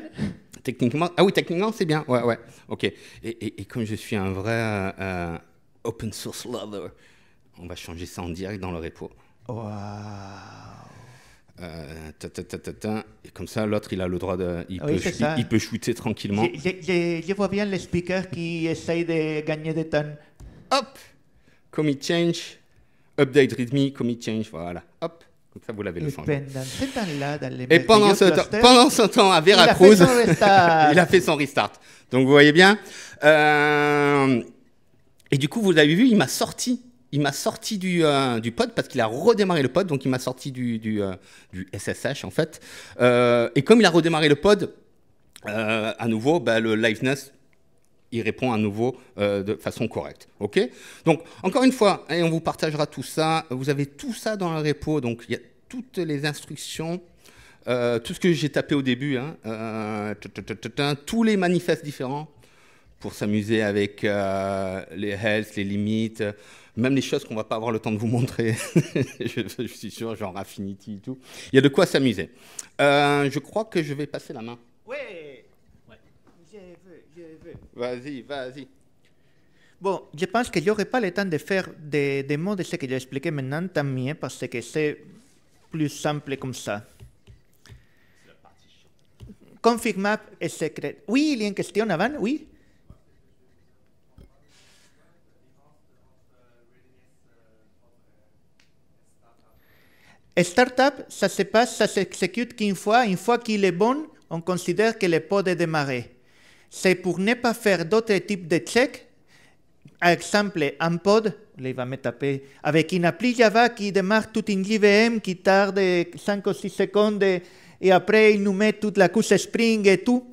Techniquement, ah oui, techniquement, c'est bien. Ouais, ouais. Ok. Et, comme je suis un vrai euh, open source lover, on va changer ça en direct dans le repo. Waouh. Et comme ça, l'autre, il a le droit de. Il, ah peut, il, peut shooter tranquillement. Je, vois bien les speakers qui essayent de gagner des tonnes. Hop! Commit change update readme, commit change, voilà, hop, comme ça vous l'avez le changement. Et pendant ce, temps, pendant ce temps, à Veracruz, il, a il a fait son restart. Donc vous voyez bien. Euh, et du coup, vous l'avez vu, il m'a sorti. Il m'a sorti du, euh, du pod parce qu'il a redémarré le pod, donc il m'a sorti du, du, SSH euh, en fait. et comme il a redémarré le pod, à nouveau, bah, le liveness il répond à nouveau euh, de façon correcte. OK Donc, encore une fois, on vous partagera tout ça. Vous avez tout ça dans le repo. Donc, il y a toutes les instructions, euh, tout ce que j'ai tapé au début, hein, euh, tous les manifestes différents pour s'amuser avec les health, les limites, même les choses qu'on ne va pas avoir le temps de vous montrer. je, suis sûr, genre Affinity et tout. Il y a de quoi s'amuser. je crois que je vais passer la main. oui Vas-y, vas-y. Bon, je pense que je n'aurai pas le temps de faire des, des mots de ce que j'ai expliqué maintenant, tant mieux, parce que c'est plus simple comme ça. Config map est secret. Oui, il y a une question avant, oui. Startup, ça se passe, ça s'exécute qu'une fois. Une fois qu'il est bon, on considère que le pod est démarrer c'est pour ne pas faire d'autres types de checks. Par exemple, un pod, il va me taper, avec une appli Java qui démarre tout une JVM qui tarde 5 ou 6 secondes et après il nous met toute la couche Spring et tout.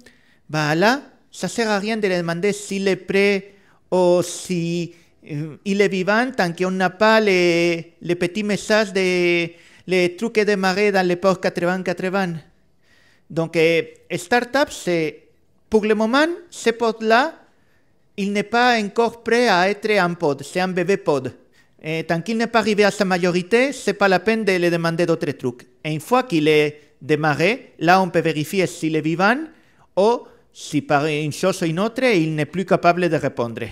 Voilà. Bah, là, ça sert à rien de lui demander s'il est prêt ou s'il euh, il est vivant tant qu'on n'a pas les, les petits messages de les trucs démarrés dans l'époque 80-80. Donc, euh, startup, c'est pour le moment, ce pod-là, il n'est pas encore prêt à être un pod, c'est un bébé pod. Et tant qu'il n'est pas arrivé à sa majorité, ce n'est pas la peine de lui demander d'autres trucs. Et une fois qu'il est démarré, là on peut vérifier s'il est vivant ou si par une chose ou une autre, il n'est plus capable de répondre.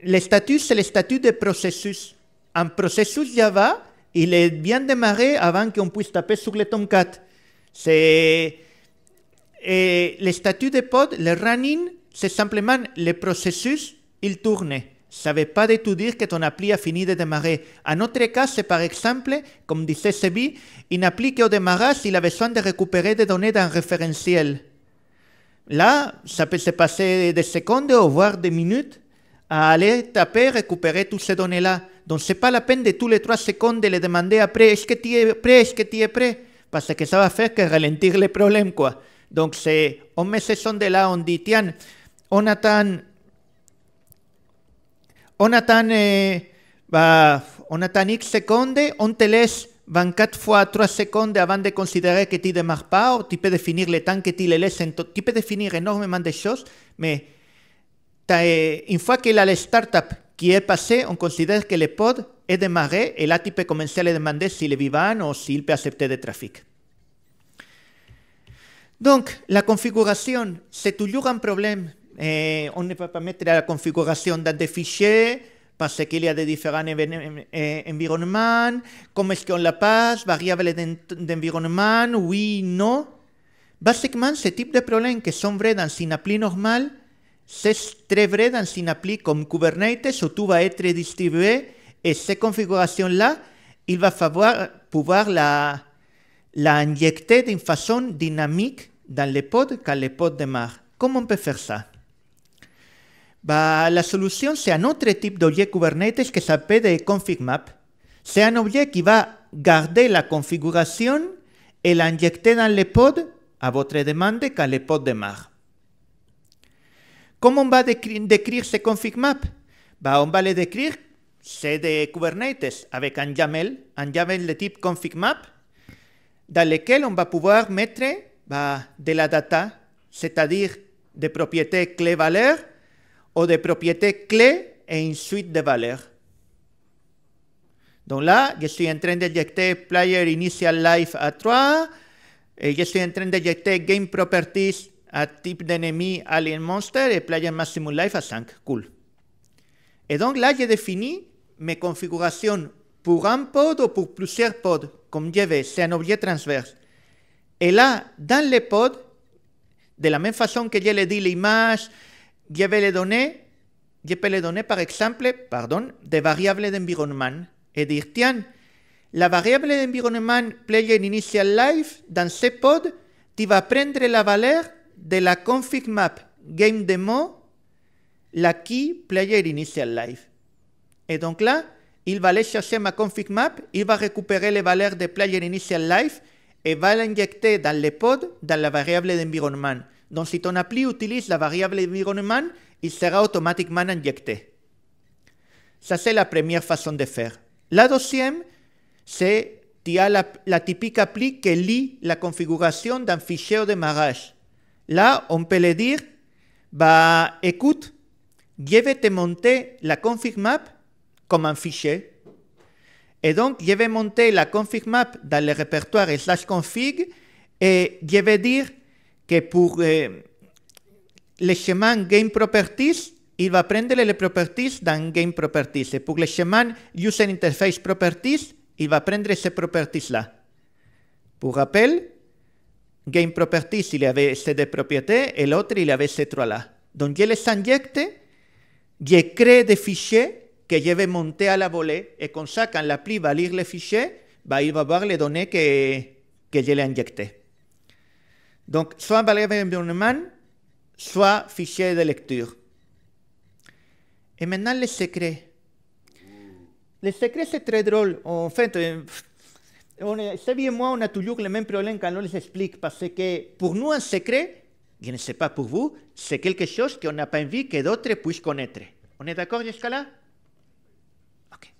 Le statut, c'est le statut de processus. Un processus Java, il est bien démarré avant qu'on puisse taper sur le Tomcat. C'est. Eh, le statut de pod, le running, c'est simplement le processus, il tourne. Ça ne veut pas de tout dire que ton appli a fini de démarrer. À notre cas, c'est par exemple, comme disait Sebi, une appli qui au démarré, s'il a besoin de récupérer des données d'un référentiel. Là, ça peut se passer des secondes, voire des minutes, à aller taper, récupérer toutes ces données-là. Entonces se pa la pena de todas las 3 segundos le demander après est-ce que tu es prêt, que tu es prêt Parce que ça va de que ralentir on de la on dit, tiens, on attend, on attend, eh, on X secondes, on te laisse 24 fois 3 segundos avant de considérer que tu démarres pas, ou tu peux définir le temps eh, que tu le laisses, tu peux définir énormément de choses, mais une fois qu'il a la startup qui est passé, on considère que el pod est démarré et el tu peux commencer à si le s'il o vivant ou s'il peut accepter de trafic. Donc, la configuración c'est toujours un problème. Et eh, on ne peut pas mettre la configuración de des fichiers parce qu'il y a des différents em- eh, environnements. Comment est-ce la passe Variables d'environnement Oui, no. Basiquement, ce type de problemas que son vrais sin une appli sin muy comme Kubernetes o tu e este va être distribué et ces configurations-là, il va falloir pouvoir la, la injecter d'une façon dynamique dans pod pods le pod de mar. Comment on peut faire ça bah, La solución c'est un autre de d'objet Kubernetes que se config map. C'est un objet qui va garder la configuration et l'injecter dans le pod à votre demande le pod de mar. Comment on va décrire, ce config map On va le décrire, c'est de Kubernetes avec un YAML, un YAML de type config map, dans lequel on va pouvoir mettre de la data, c'est-à-dire des propriétés clé-valeur, ou des propriétés clé et ensuite suite de valeurs. Donc là, je suis en train d'éjecter player initial life à 3, et je suis en train d'éjecter game properties à type d'ennemi Alien Monster et Player Maximum Life à 5. Cool. Et donc là, j'ai défini mes configurations pour un pod ou pour plusieurs pods, comme je vais, c'est un objet transverse. Et là, dans les pods, de la même façon que je l'ai dit, l'image, je vais les donner, je peux les donner par exemple, pardon, des variables d'environnement et dire, tiens, la variable d'environnement player initial life, dans ce pod, tu vas prendre la valeur de la config map game demo la key player initial life. Et donc là, il va aller chercher ma config map, il va récupérer les valeurs de player initial life et va l'injecter dans le pod, dans la variable d'environnement. Donc si ton appli utilise la variable d'environnement, il sera automatiquement injecté. Ça, c'est la première façon de faire. La deuxième, c'est tu la, la typique appli qui lit la configuration d'un fichier au démarrage. Là, on peut le dire, va bah, écoute, je vais te monter la config map comme un fichier. Et donc, je vais monter la config map dans le répertoire slash config et je vais dire que pour euh, le chemin game properties, il va prendre les properties dans game properties. Et pour le chemin user interface properties, il va prendre ces properties-là. Pour rappel, game properties, il avait ces deux propriétés et l'autre, il avait ces trois-là. Donc, je les injecte, je crée des fichiers que je vais monter à la volée. Et comme ça, quand l'appli va lire les fichiers, bah, il va voir les données que, que je l'ai injectées. Donc, soit variable environnement, soit fichier de lecture. Et maintenant, les secrets. Les secrets, c'est très drôle. En fait, euh, savez-moi, yo a toujours le même problème quand on les explique, porque que pour nous, un secret, je ne sais pas pour vous, c'est quelque chose qu'on n'a pas envie que d'autres puissent connaître. On est d'accord jusqu'à là Ok.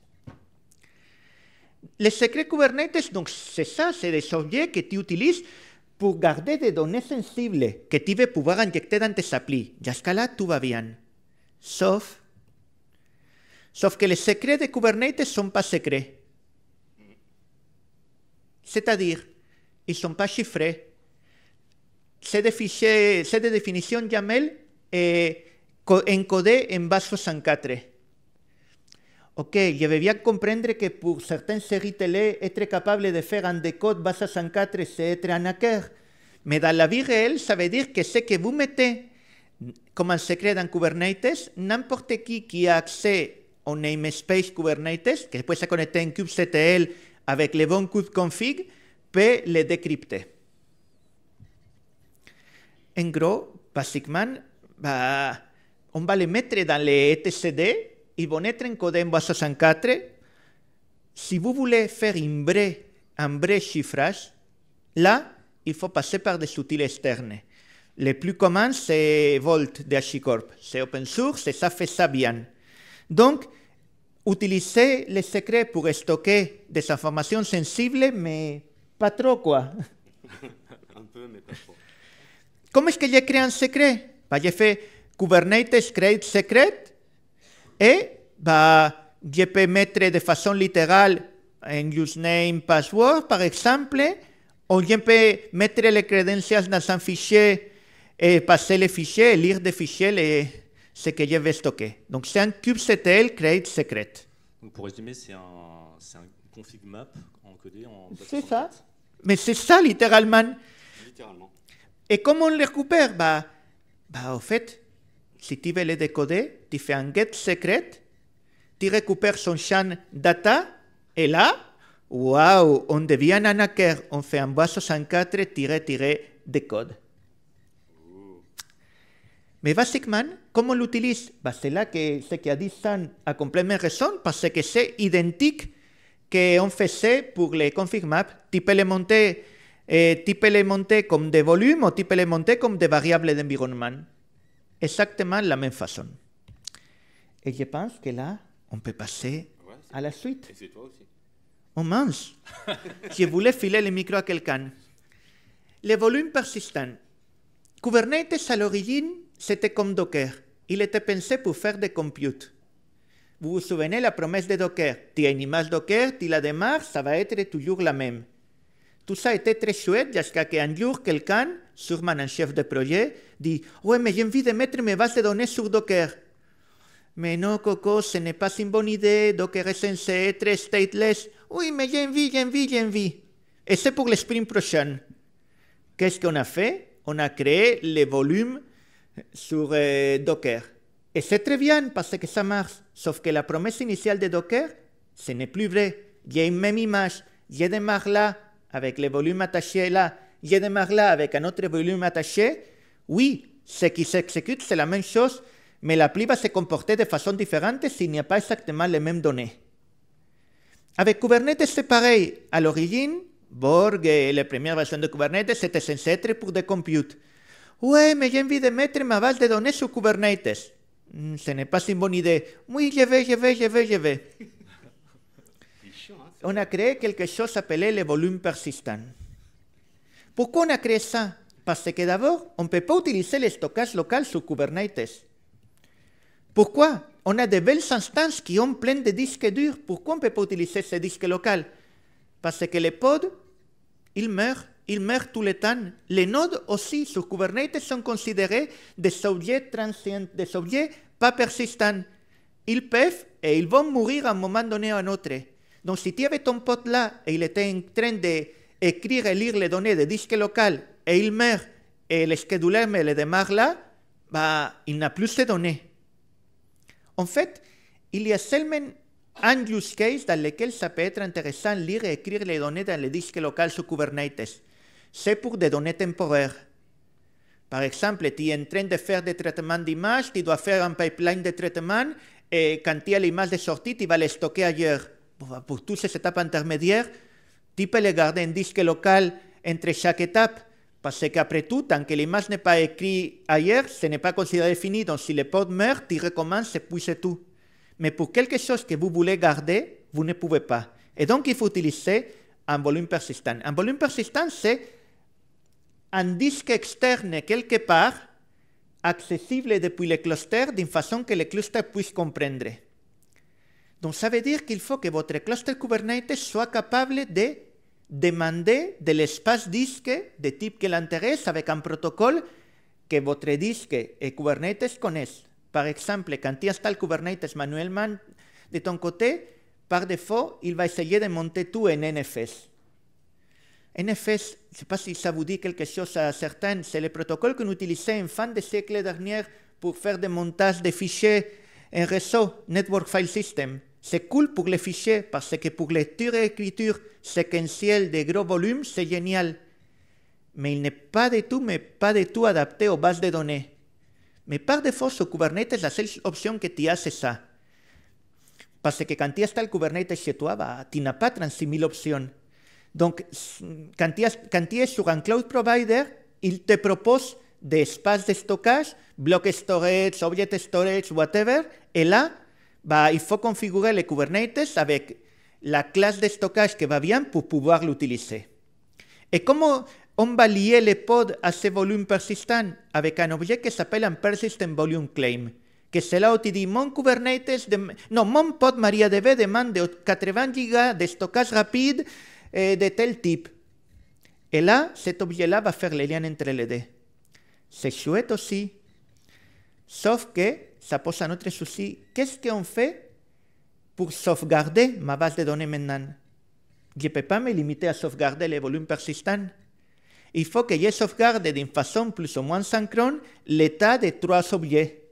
Les secrets Kubernetes, donc c'est ça, c'est des objets que tu utilises pour garder des données sensibles que tu veux pouvoir injecter dans tes applis. Jusqu'à là, va bien. Sauf, sauf que les secrets de Kubernetes no sont pas secrets c'est-à-dire ils sont pas chiffrés. C'est de fichiers, c'est YAML eh, en base 64. Ok, yo vais bien comprendre que por certaines séries télé, être capable de hacer un décode base 64, c'est être un hacker. Mais dans la vida réelle, ça veut que ce que vous mettez como un secret dans Kubernetes, n'importe qui qui a accès au namespace Kubernetes, que después se conecté en kubectl avec les bons coups de config, peut les décrypter. En gros, basiquement, on va les mettre dans les etcd, ils vont être encodés en base 64. Si vous voulez faire un vrai, un chiffrage, là, il faut passer par des outils externes. Le plus commun, c'est Volt de HashiCorp. C'est open source et ça fait ça bien. Donc, utilicé le secret pour stocker des informations sensibles, mais pas ¿Cómo es que j'ai créé un secret bah, Kubernetes Create Secret et va je peux de forma literal un username, password por ejemplo. O je peux mettre les credenciales dans un fichier et passer les fichiers, lire des fichiers, ce que vais stocker Donc c'est un kubectl create secret. pour résumer, c'est un, un, config map encodé en. C'est ça. Mais c'est ça littéralement. Littéralement. Et comment on le récupère bah, bah, au fait, si tu veux le décoder, tu fais un get secret, tu récupères son champ data, et là, waouh, on devient un hacker, on fait un bois 64 décode. Mais basiquement, comment l'utilise C'est là que ce qu'a dit Stan a complètement raison, parce que c'est identique qu'on faisait pour les config maps. type les montées eh, comme des volumes ou type peux les montées comme des variables d'environnement. Exactement la même façon. Et je pense que là, on peut passer à la suite. Et c'est toi aussi. Oh mince Je voulais filer le micro à quelqu'un. Les volumes persistants. Kubernetes, à l'origine, c'était comme Docker. Il était pensé pour faire des computes. Vous vous souvenez la promesse de Docker Tu as une image Docker, tu la démarres, ça va être toujours la même. Tout ça était très chouette jusqu'à qu'un jour, quelqu'un, sûrement un chef de projet, dit Ouais, mais j'ai envie de mettre mes bases de données sur Docker. Mais non, Coco, ce n'est pas une bonne idée. Docker est censé être stateless. Oui, mais j'ai envie, j'ai envie, j'ai envie. Et c'est pour le sprint prochain. Qu'est-ce qu'on a fait On a créé les volumes sur euh, Docker. Et c'est très bien parce que ça marche. Sauf que la promesse initiale de Docker, ce n'est plus vrai. Il y a une même image. Je démarre là avec le volume attaché là. Je démarre là avec un autre volume attaché. Oui, ce qui s'exécute, c'est la même chose, mais l'appli va se comporter de façon différente s'il n'y a pas exactement les mêmes données. Avec Kubernetes, c'est pareil. À l'origine, Borg et les premières versions de Kubernetes étaient censé être pour des computes. Oui, mais j'ai envie de mettre ma base de données sur Kubernetes. ce n'est pas une bonne idée. Oui, je vais, je vais, je vais, je vais. On a créé quelque chose appelé le volume persistant. Pourquoi on a créé ça Parce que d'abord, on ne peut pas utiliser le stockage local sur Kubernetes. Pourquoi On a de belles instances qui ont plein de disques durs. Pourquoi on ne peut pas utiliser ces disques locaux Parce que les pods, ils meurent ils meurent tout le temps. Les nodes aussi sur Kubernetes sont considérés des objets transients, des objets pas persistants. Ils peuvent et ils vont mourir à un moment donné ou à un autre. Donc si tu avais ton pote là et il était en train d'écrire et lire les données des disques locaux, et il meurt et le scheduler me les démarre là, bah, il n'a plus ces données. En fait, il y a seulement un use case dans lequel ça peut être intéressant lire et écrire les données dans les disques locaux sur Kubernetes c'est pour des données temporaires. Par exemple, tu es en train de faire des traitements d'images, tu dois faire un pipeline de traitement et quand tu as l'image de sortie, tu vas les stocker ailleurs. Pour toutes ces étapes intermédiaires, tu peux les garder en disque local entre chaque étape parce qu'après tout, tant que l'image n'est pas écrite ailleurs, ce n'est pas considéré fini. Donc si le pod meurt, tu recommences et puis c'est tout. Mais pour quelque chose que vous voulez garder, vous ne pouvez pas. Et donc il faut utiliser un volume persistant. Un volume persistant, c'est un disque externe quelque part, accessible depuis le cluster d'une façon que le cluster puisse comprendre. Donc ça veut dire qu'il faut que votre cluster Kubernetes soit capable de demander de l'espace disque de type qui l'intéresse avec un protocole que votre disque et Kubernetes connaissent. Par exemple, quand tu installé Kubernetes manuellement de ton côté, par défaut, il va essayer de monter tout en NFS. En effet, je ne sais pas si ça vous dit quelque chose à certains, c'est le protocole qu'on utilisait en fin de siècle dernier pour faire des montages de fichiers en réseau, Network File System. C'est cool pour les fichiers parce que pour lecture et écriture séquentielle de gros volumes, c'est génial. Mais il n'est pas du tout, mais pas du tout adapté aux bases de données. Mais par défaut, sur Kubernetes, la seule option que tu as, c'est ça. Parce que quand tu installes Kubernetes chez toi, bah, tu n'as pas 36 000 options. Donc, quand tu, es, sur un cloud provider, il te propose des espaces de stockage, block storage, object storage, whatever, et là, bah, il faut configurer le Kubernetes avec la classe de stockage qui va bien pour pouvoir l'utiliser. Et comment on va lier les pods à ces volumes persistants avec un objet qui s'appelle un persistent volume claim, que c'est là où tu dis mon Kubernetes, de... non, mon pod MariaDB demande 80 gigas de stockage rapide, Eh, de tel type. Et là, cet objet-là va faire le lien entre les deux. C'est chouette aussi. Sauf que ça pose un autre souci. Qu'est-ce qu'on fait pour sauvegarder ma base de données maintenant Je ne peux pas me limiter à sauvegarder les volumes persistants. Il faut que je sauvegarde d'une façon plus ou moins synchrone l'état des trois objets.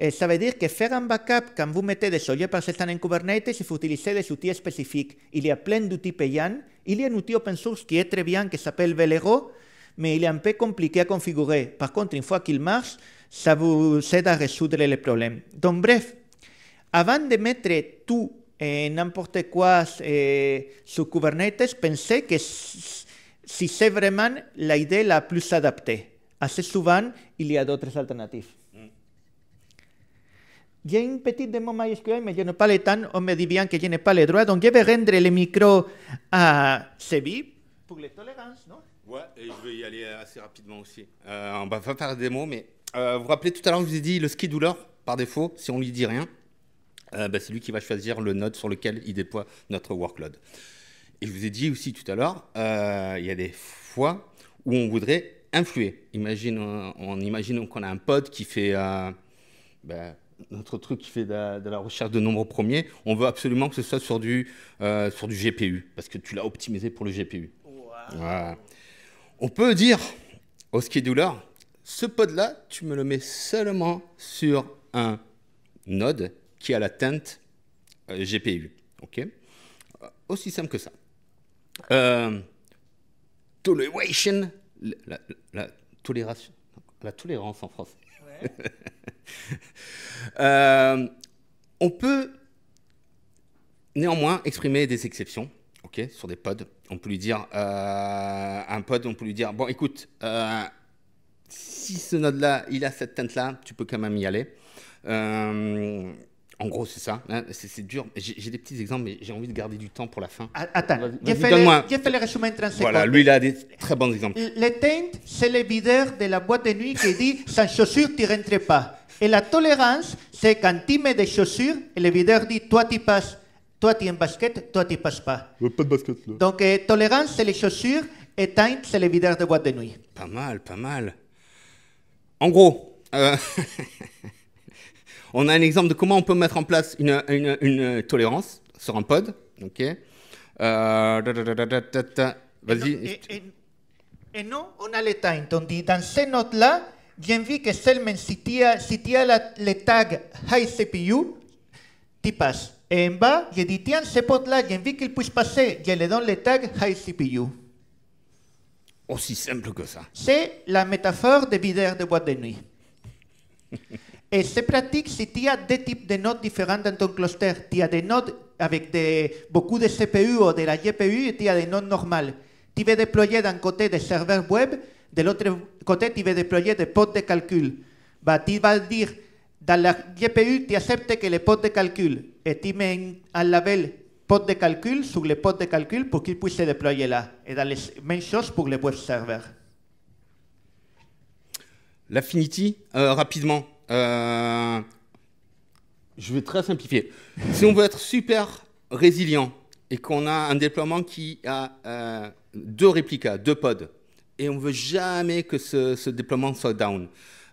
Eh, ça dire que faire un backup quand vous mettez des soldats persistants en Kubernetes, i faut utilitzar des outils específic Il y a plein d'outils payants. Il y a un outil open source qui est très bien, s'apel s'appelle Velero, mais il un peu compliqué à configurer. Par contre, fois qu'il marche, ça vous aide à résoudre les problèmes. Donc, bref, avant de mettre tout en n'importe quoi euh, sur Kubernetes, pensez que si c'est vraiment idée la plus adaptée. Assez souvent, il y a d'autres alternatives. Il une petite démo, MySQL, mais je n'ai pas le temps. On me dit bien que je n'ai pas le droit. Donc, je vais rendre le micro à Sebi pour les tolérances, non Ouais, et je vais y aller assez rapidement aussi. Euh, on va faire des mots, mais euh, vous vous rappelez tout à l'heure, je vous ai dit le ski douleur, par défaut, si on lui dit rien, euh, ben, c'est lui qui va choisir le node sur lequel il déploie notre workload. Et je vous ai dit aussi tout à l'heure, il y a des fois où on voudrait influer. Imagine, on, imagine qu'on a un pod qui fait. Ben, notre truc qui fait de la, recherche de nombres premiers, on veut absolument que ce soit sur du, euh, sur du GPU, parce que tu l'as optimisé pour le GPU. On peut dire au douleur ce pod-là, tu me le mets seulement sur un node qui a la teinte euh, GPU. ok Aussi simple que ça. Euh, toleration, la, la tolérance en français. Euh, on peut néanmoins exprimer des exceptions. ok sur des pods, on peut lui dire euh, un pod, on peut lui dire bon, écoute, euh, si ce node-là, il a cette teinte-là, tu peux quand même y aller. En gros, c'est ça. Hein, c'est dur. J'ai des petits exemples, mais j'ai envie de garder du temps pour la fin. Ah, attends, je fais le résumé en Voilà, lui, il a des très bons exemples. Le teint, c'est le videur de la boîte de nuit qui dit « sans chaussures, tu rentres pas ». Et la tolérance, c'est quand tu mets des chaussures et le videur dit « toi, tu passes ». Toi, tu es en basket, toi, tu passes pas. Pas de basket, Donc, euh, tolérance, c'est les chaussures, et teint, c'est le videur de boîte de nuit. Pas mal, pas mal. En gros, euh, On a un exemple de comment on peut mettre en place une, tolérance sur un pod. Ok. Euh, Vas-y. Et, non, nous, on a les tags. On dit dans ces notes-là, j'ai vu que seulement si tu as, si le tag High CPU, tu passes. Et en bas, j'ai dit tiens, ce pod-là, j'ai vu qu'il puisse passer. Je lui donne les tags High CPU. Aussi simple que ça. C'est la métaphore des videurs de boîte de nuit. Et ces pratique si tu as deux types de nodes différentes dans ton cluster, tu as des nodes avec beaucoup de CPU ou de la GPU et tu as des nodes normales. Tu veux déployer d'un côté des serveurs web, de l'autre côté, tu veux déployer des pods de calcul. Bah, tu vas dire, dans la GPU, tu acceptes que les pods de calcul et tu mets un label pod de calcul sur les pods de calcul pour qu'ils puissent se déployer là. Et dans les mêmes choses pour les web serveurs L'Affinity, euh, rapidement, euh, je vais très simplifier. si on veut être super résilient et qu'on a un déploiement qui a euh, deux réplicas, deux pods, et on veut jamais que ce, déploiement soit down,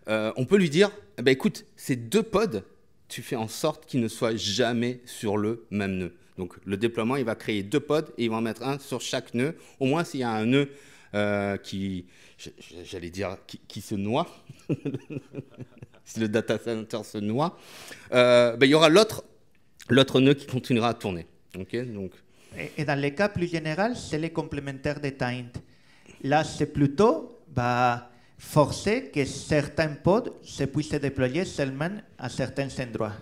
euh, on peut lui dire, eh ben, écoute, ces deux pods, tu fais en sorte qu'ils ne soient jamais sur le même nœud. Donc le déploiement, il va créer deux pods et il va en mettre un sur chaque nœud. Au moins, s'il y a un nœud qui, j'allais dire, qui, qui se noie, si le data center se noie, euh, ben, il y aura l'autre, l'autre nœud qui continuera à tourner. Donc... et, dans les cas plus général, c'est les complémentaires des taint. Là, c'est plutôt bah, forcer que certains pods se puissent déployer seulement à certains endroits.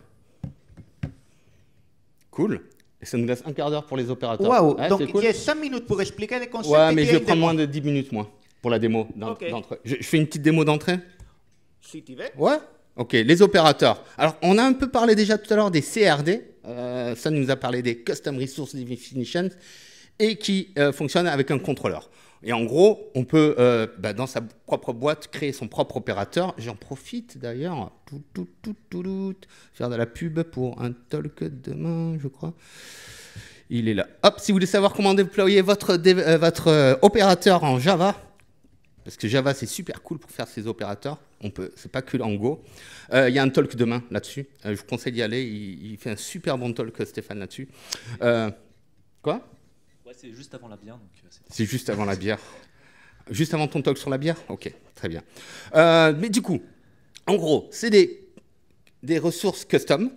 Cool. Et ça nous laisse un quart d'heure pour les opérateurs. Waouh Donc, il y a 5 minutes pour expliquer les concepts. Ouais, mais je prends moins de 10 minutes, moi, pour la démo. d'entrée. je fais une petite démo d'entrée CTV. Ouais. Ok, les opérateurs. Alors, on a un peu parlé déjà tout à l'heure des CRD. Euh, ça nous a parlé des Custom Resource Definitions et qui euh, fonctionne avec un contrôleur. Et en gros, on peut, euh, bah, dans sa propre boîte, créer son propre opérateur. J'en profite d'ailleurs, tout, tout, tout, tout, faire de la pub pour un talk demain, je crois. Il est là. Hop, si vous voulez savoir comment déployer votre, euh, votre opérateur en Java, parce que Java, c'est super cool pour faire ses opérateurs, on peut, c'est pas que Go. Euh, il y a un talk demain là-dessus. Euh, je vous conseille d'y aller. Il, fait un super bon talk, euh, Stéphane, là-dessus. quoi C'est juste avant la bière. c'est juste avant la bière. Juste avant ton talk sur la bière Ok, très bien. mais du coup, en gros, c'est des, ressources custom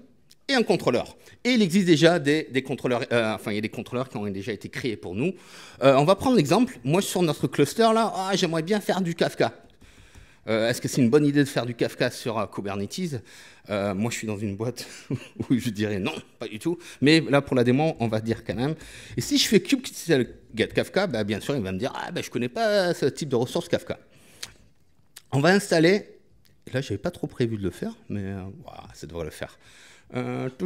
et un contrôleur. Et il existe déjà des, contrôleurs, enfin, il y a des contrôleurs qui ont déjà été créés pour nous. on va prendre l'exemple. Moi, sur notre cluster, là, ah, j'aimerais bien faire du Kafka. Euh, est-ce que c'est une bonne idée de faire du Kafka sur euh, Kubernetes euh, Moi, je suis dans une boîte où je dirais non, pas du tout. Mais là, pour la démon, on va dire quand même. Et si je fais kubectl get Kafka, bah, bien sûr, il va me dire ah bah, je connais pas ce type de ressource Kafka. On va installer. là, là, n'avais pas trop prévu de le faire, mais voilà, ça devrait le faire. Hop,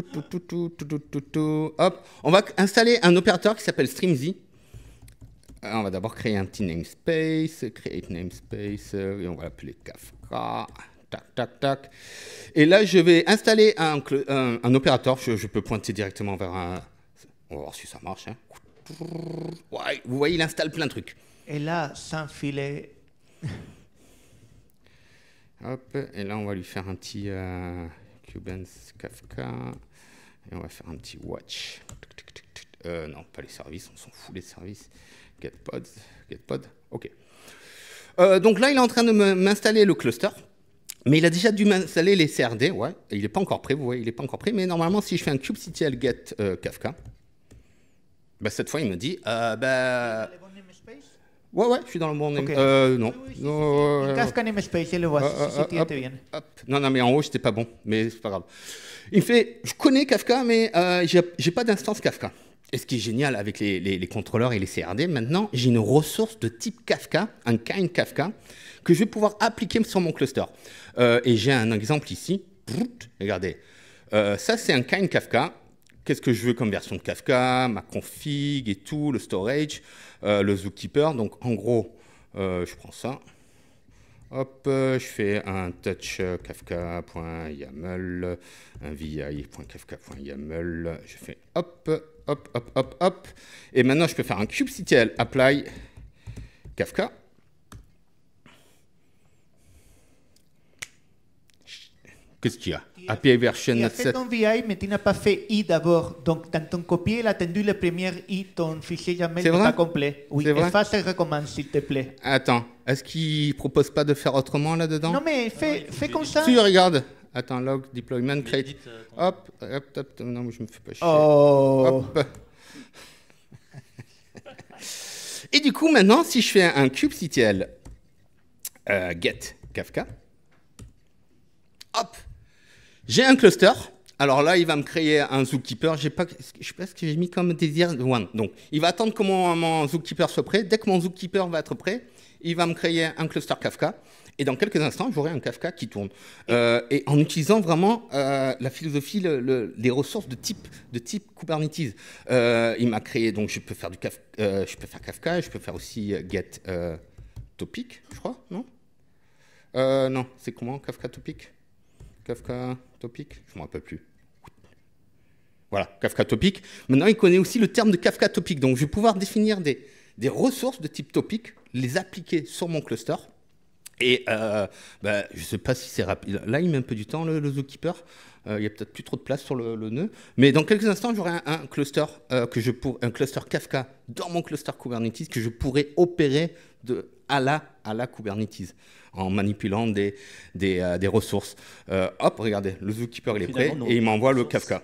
on va installer un opérateur qui s'appelle StreamZ. Euh, on va d'abord créer un petit namespace, create namespace, euh, et on va l'appeler Kafka. Tac, tac, tac. Et là, je vais installer un, un, opérateur. Je, peux pointer directement vers un. On va voir si ça marche. Hein. Ouais, vous voyez, il installe plein de trucs. Et là, sans filet. Hop, et là, on va lui faire un petit euh, Cubans Kafka. Et on va faire un petit watch. non, pas les services, on s'en fout les services get pods, ok. Euh, donc là, il est en train de m'installer le cluster. Mais il a déjà dû m'installer les CRD, ouais. Il n'est pas encore prêt, vous voyez, il n'est pas encore prêt. Mais normalement, si je fais un kubectl get euh, Kafka, bah, cette fois, il me dit, euh, bah... Ouais, ouais, je suis dans le bon non. Kafka Kafka namespace, le voit, ah, ah, ah, Non, non, mais en haut, c'était pas bon, mais c'est pas grave. Il me fait, je connais Kafka, mais euh, j'ai pas d'instance Kafka. Et ce qui est génial avec les, contrôleurs et les CRD, maintenant, j'ai une ressource de type Kafka, un kind Kafka, que je vais pouvoir appliquer sur mon cluster. Euh, et j'ai un exemple ici. Regardez. Euh, ça, c'est un kind Kafka. Qu'est-ce que je veux comme version de Kafka, ma config et tout, le storage, euh, le zookeeper. Donc, en gros, je prends ça. Hop, je fais un touch kafka.yaml, un vi.kafka.yaml, je fais hop, hop, hop, hop, hop. Et maintenant, je peux faire un kubectl apply Kafka. Qu'est-ce qu'il y a API version as 7. ton VI, mais tu n'as pas fait i d'abord. Donc, dans ton copier, il a première le i, ton fichier jamais n'est pas complet. Oui, efface et recommence, s'il te plaît. Attends, est-ce qu'il propose pas de faire autrement là-dedans Non, mais fais, ah, fais comme ça. Tu regarde, Attends, log, deployment, create. Euh, hop, hop, hop, non, je me fais pas chier. Oh. Et du coup, maintenant, si je fais un kubectl euh, get Kafka, hop, j'ai un cluster. Alors là, il va me créer un zookeeper. J'ai pas, je sais pas ce que j'ai mis comme désir one. Donc, il va attendre que mon, mon zookeeper soit prêt. Dès que mon zookeeper va être prêt, il va me créer un cluster Kafka. Et dans quelques instants, j'aurai un Kafka qui tourne. et euh, en utilisant vraiment euh, la philosophie, les ressources de type, de type Kubernetes. Euh, il m'a créé, donc je peux faire du Kafka, je peux faire Kafka, je peux faire aussi Get Topic, je crois, non Non, c'est comment Kafka Topic Kafka Topic Je ne me rappelle plus. Voilà, Kafka Topic. Maintenant, il connaît aussi le terme de Kafka Topic. Donc, je vais pouvoir définir des, des ressources de type topic, les appliquer sur mon cluster et euh, ben, je ne sais pas si c'est rapide. Là, il met un peu du temps, le, zookeeper. Euh, il n'y a peut-être plus trop de place sur le, nœud. Mais dans quelques instants, j'aurai un, cluster euh, que je pour, un cluster Kafka dans mon cluster Kubernetes que je pourrais opérer de à la, à la Kubernetes en manipulant des, des, ressources. hop, regardez, le zookeeper il est prêt et il m'envoie le Kafka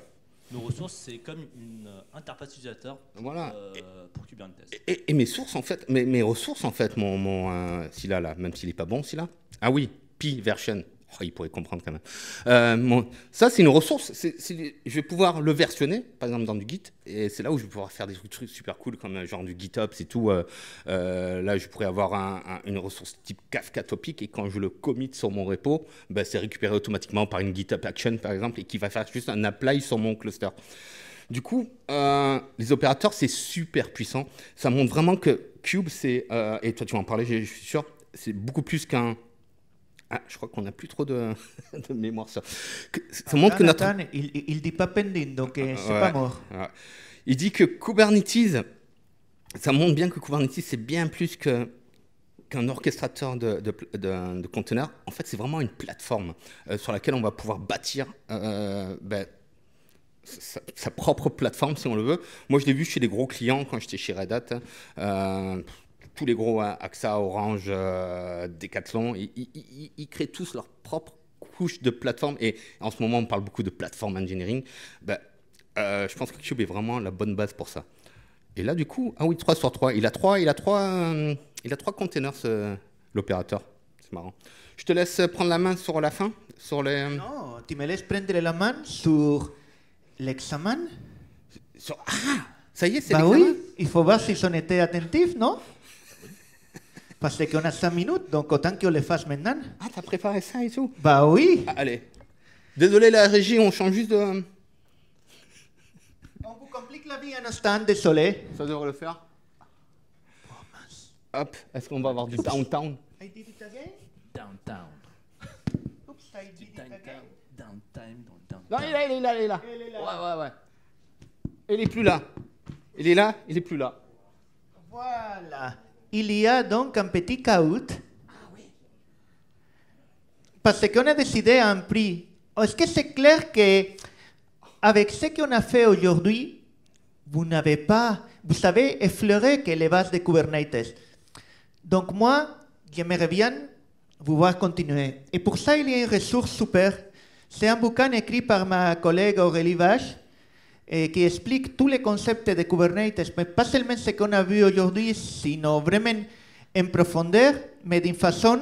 nos ressources, c'est comme une euh, interface utilisateur euh, pour, voilà. Kubernetes. Et, et, mes sources, en fait, mes, mes ressources, en fait, mon, mon euh, Scylla, là, même s'il n'est pas bon, Scylla. Ah oui, Pi version. Oh, il pourrait comprendre quand même. Euh, ça, c'est une ressource. je vais pouvoir le versionner, par exemple, dans du Git. Et c'est là où je vais pouvoir faire des trucs super cool, comme euh, genre du GitHub, c'est tout. Euh, là, je pourrais avoir une ressource type Kafka Topic. Et quand je le commit sur mon repo, bah, c'est récupéré automatiquement par une GitHub Action, par exemple, et qui va faire juste un apply sur mon cluster. Du coup, les opérateurs, c'est super puissant. Ça montre vraiment que Cube, c'est, et toi tu m'en parlais, je suis sûr, c'est beaucoup plus qu'un ah, je crois qu'on n'a plus trop de, mémoire. Ça, ça montre que notre. il, il, dit pas pending, donc euh, c'est pas mort. Il dit que Kubernetes, ça montre bien que Kubernetes, c'est bien plus qu'un orchestrateur de, conteneurs. En fait, c'est vraiment une plateforme euh, sur laquelle on va pouvoir bâtir euh, ben, sa, propre plateforme, si on le veut. Moi, je l'ai vu chez des gros clients quand j'étais chez Red Hat. Hein tous les gros, hein, AXA, Orange, euh, Decathlon, ils, créent tous leur propre couche de plateforme. Et en ce moment, on parle beaucoup de plateforme engineering. Ben, euh, je pense que Cube est vraiment la bonne base pour ça. Et là, du coup, ah oui, 3 sur 3. Il a 3, il a 3, euh, il a 3 containers, l'opérateur. C'est marrant. Je te laisse prendre la main sur la fin. Sur les... Non, tu me laisses prendre la main sur l'examen. Ah, ça y est, c'est bah oui, il faut voir si j'en étais attentif, non parce qu'on a 5 minutes, donc autant qu'on les fasse maintenant. Ah, t'as préparé ça et tout Bah oui ah, Allez. Désolé la régie, on change juste de... Euh, on vous complique la vie un instant, désolé. Ça devrait le faire. Oh, mince. Hop, est-ce qu'on va avoir du downtown I did it again Downtown. Oups, I did it again. Downtown, downtown. Non, il est là, il est là, il est là. Il est là. Ouais, ouais, ouais. Il est plus là. Il est là, il est plus là. Voilà il y a donc un petit caout. Parce qu'on a décidé un prix. Est-ce que c'est clair que avec ce qu'on a fait aujourd'hui, vous n'avez pas, vous savez effleuré que les bases de Kubernetes. Donc moi, j'aimerais bien vous voir continuer. Et pour ça, il y a une ressource super. C'est un bouquin écrit par ma collègue Aurélie Vache eh, explica explique los le de Kubernetes, pero pas seulement lo que a vu hoy, sino vraiment en profundidad, pero de façon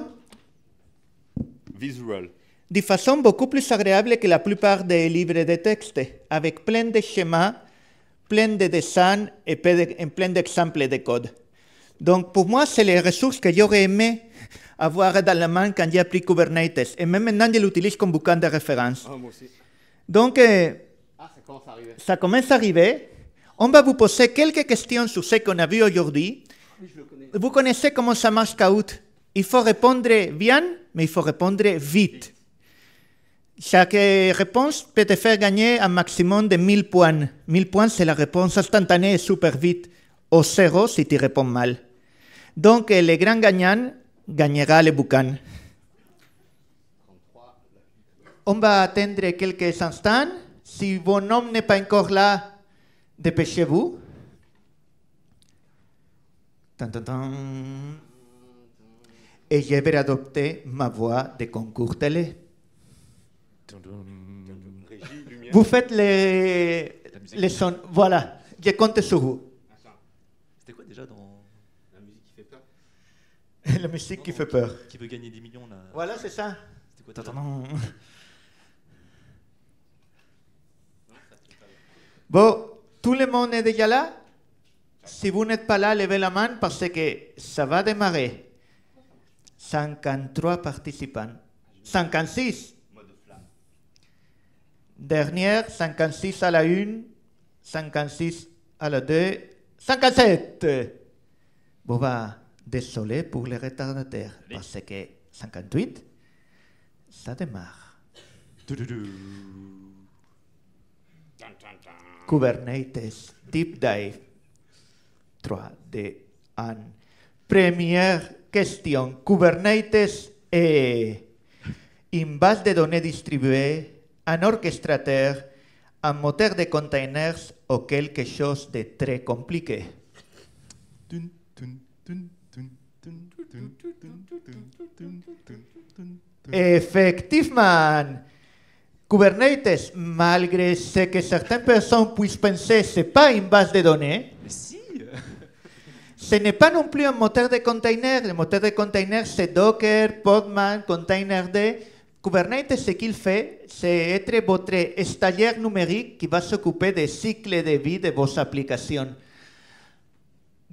visual. De façon beaucoup plus agréable que la plupart des libros de texte, avec plein de schémas, plein de dessins et plein d'exemples de code. Donc pour moi, c'est les ressources que j'aurais aimé avoir en la main quand j'ai Kubernetes. Et même maintenant, je l'utilise comme bouquin de référence. Ah, Donc, euh, Ça commence à arriver. On va vous poser quelques questions sur ce qu'on a vu aujourd'hui. vous connaissez comment ça marche, Kaout Il faut répondre bien, mais il faut répondre vite. Chaque réponse peut te faire gagner un maximum de 1000 points. 1000 points, c'est la réponse instantanée super vite. Au zéro si tu réponds mal. Donc, euh, le grand gagnant gagnera le boucan. On va attendre quelques instants. Si mon homme n'est pas encore là, dépêchez-vous. Et je vais adopter ma voix de concours télé. Vous faites les, les sons. Voilà, je compte sur vous. C'était quoi déjà dans. La musique qui fait peur La musique qui fait peur. Qui veut gagner des millions là. Voilà, c'est ça. C'était quoi Bon, tout le monde est déjà là Si vous n'êtes pas là, levez la main parce que ça va démarrer. 53 participants. 56. Dernière, 56 à la 1, 56 à la 2, 57. Bon, bah, désolé pour les retardataires parce que 58, ça démarre. Kubernetes Deep Dive 3 de an. premier question. Kubernetes es, in base de données distribuée, un orchestrateur, un moteur de containers o quelque chose de très compliqué. Effectivement, Kubernetes, malgré ce que certaines personas puissent penser, ce n'est pas une base de données. Mais si Ce n'est pas non plus un moteur de container. Le moteur de container, c'est Docker, Podman, Containerd. Kubernetes, ce qu'il fait, c'est être votre stagiaire numérique qui va s'occuper des cycles de vie de vos applications.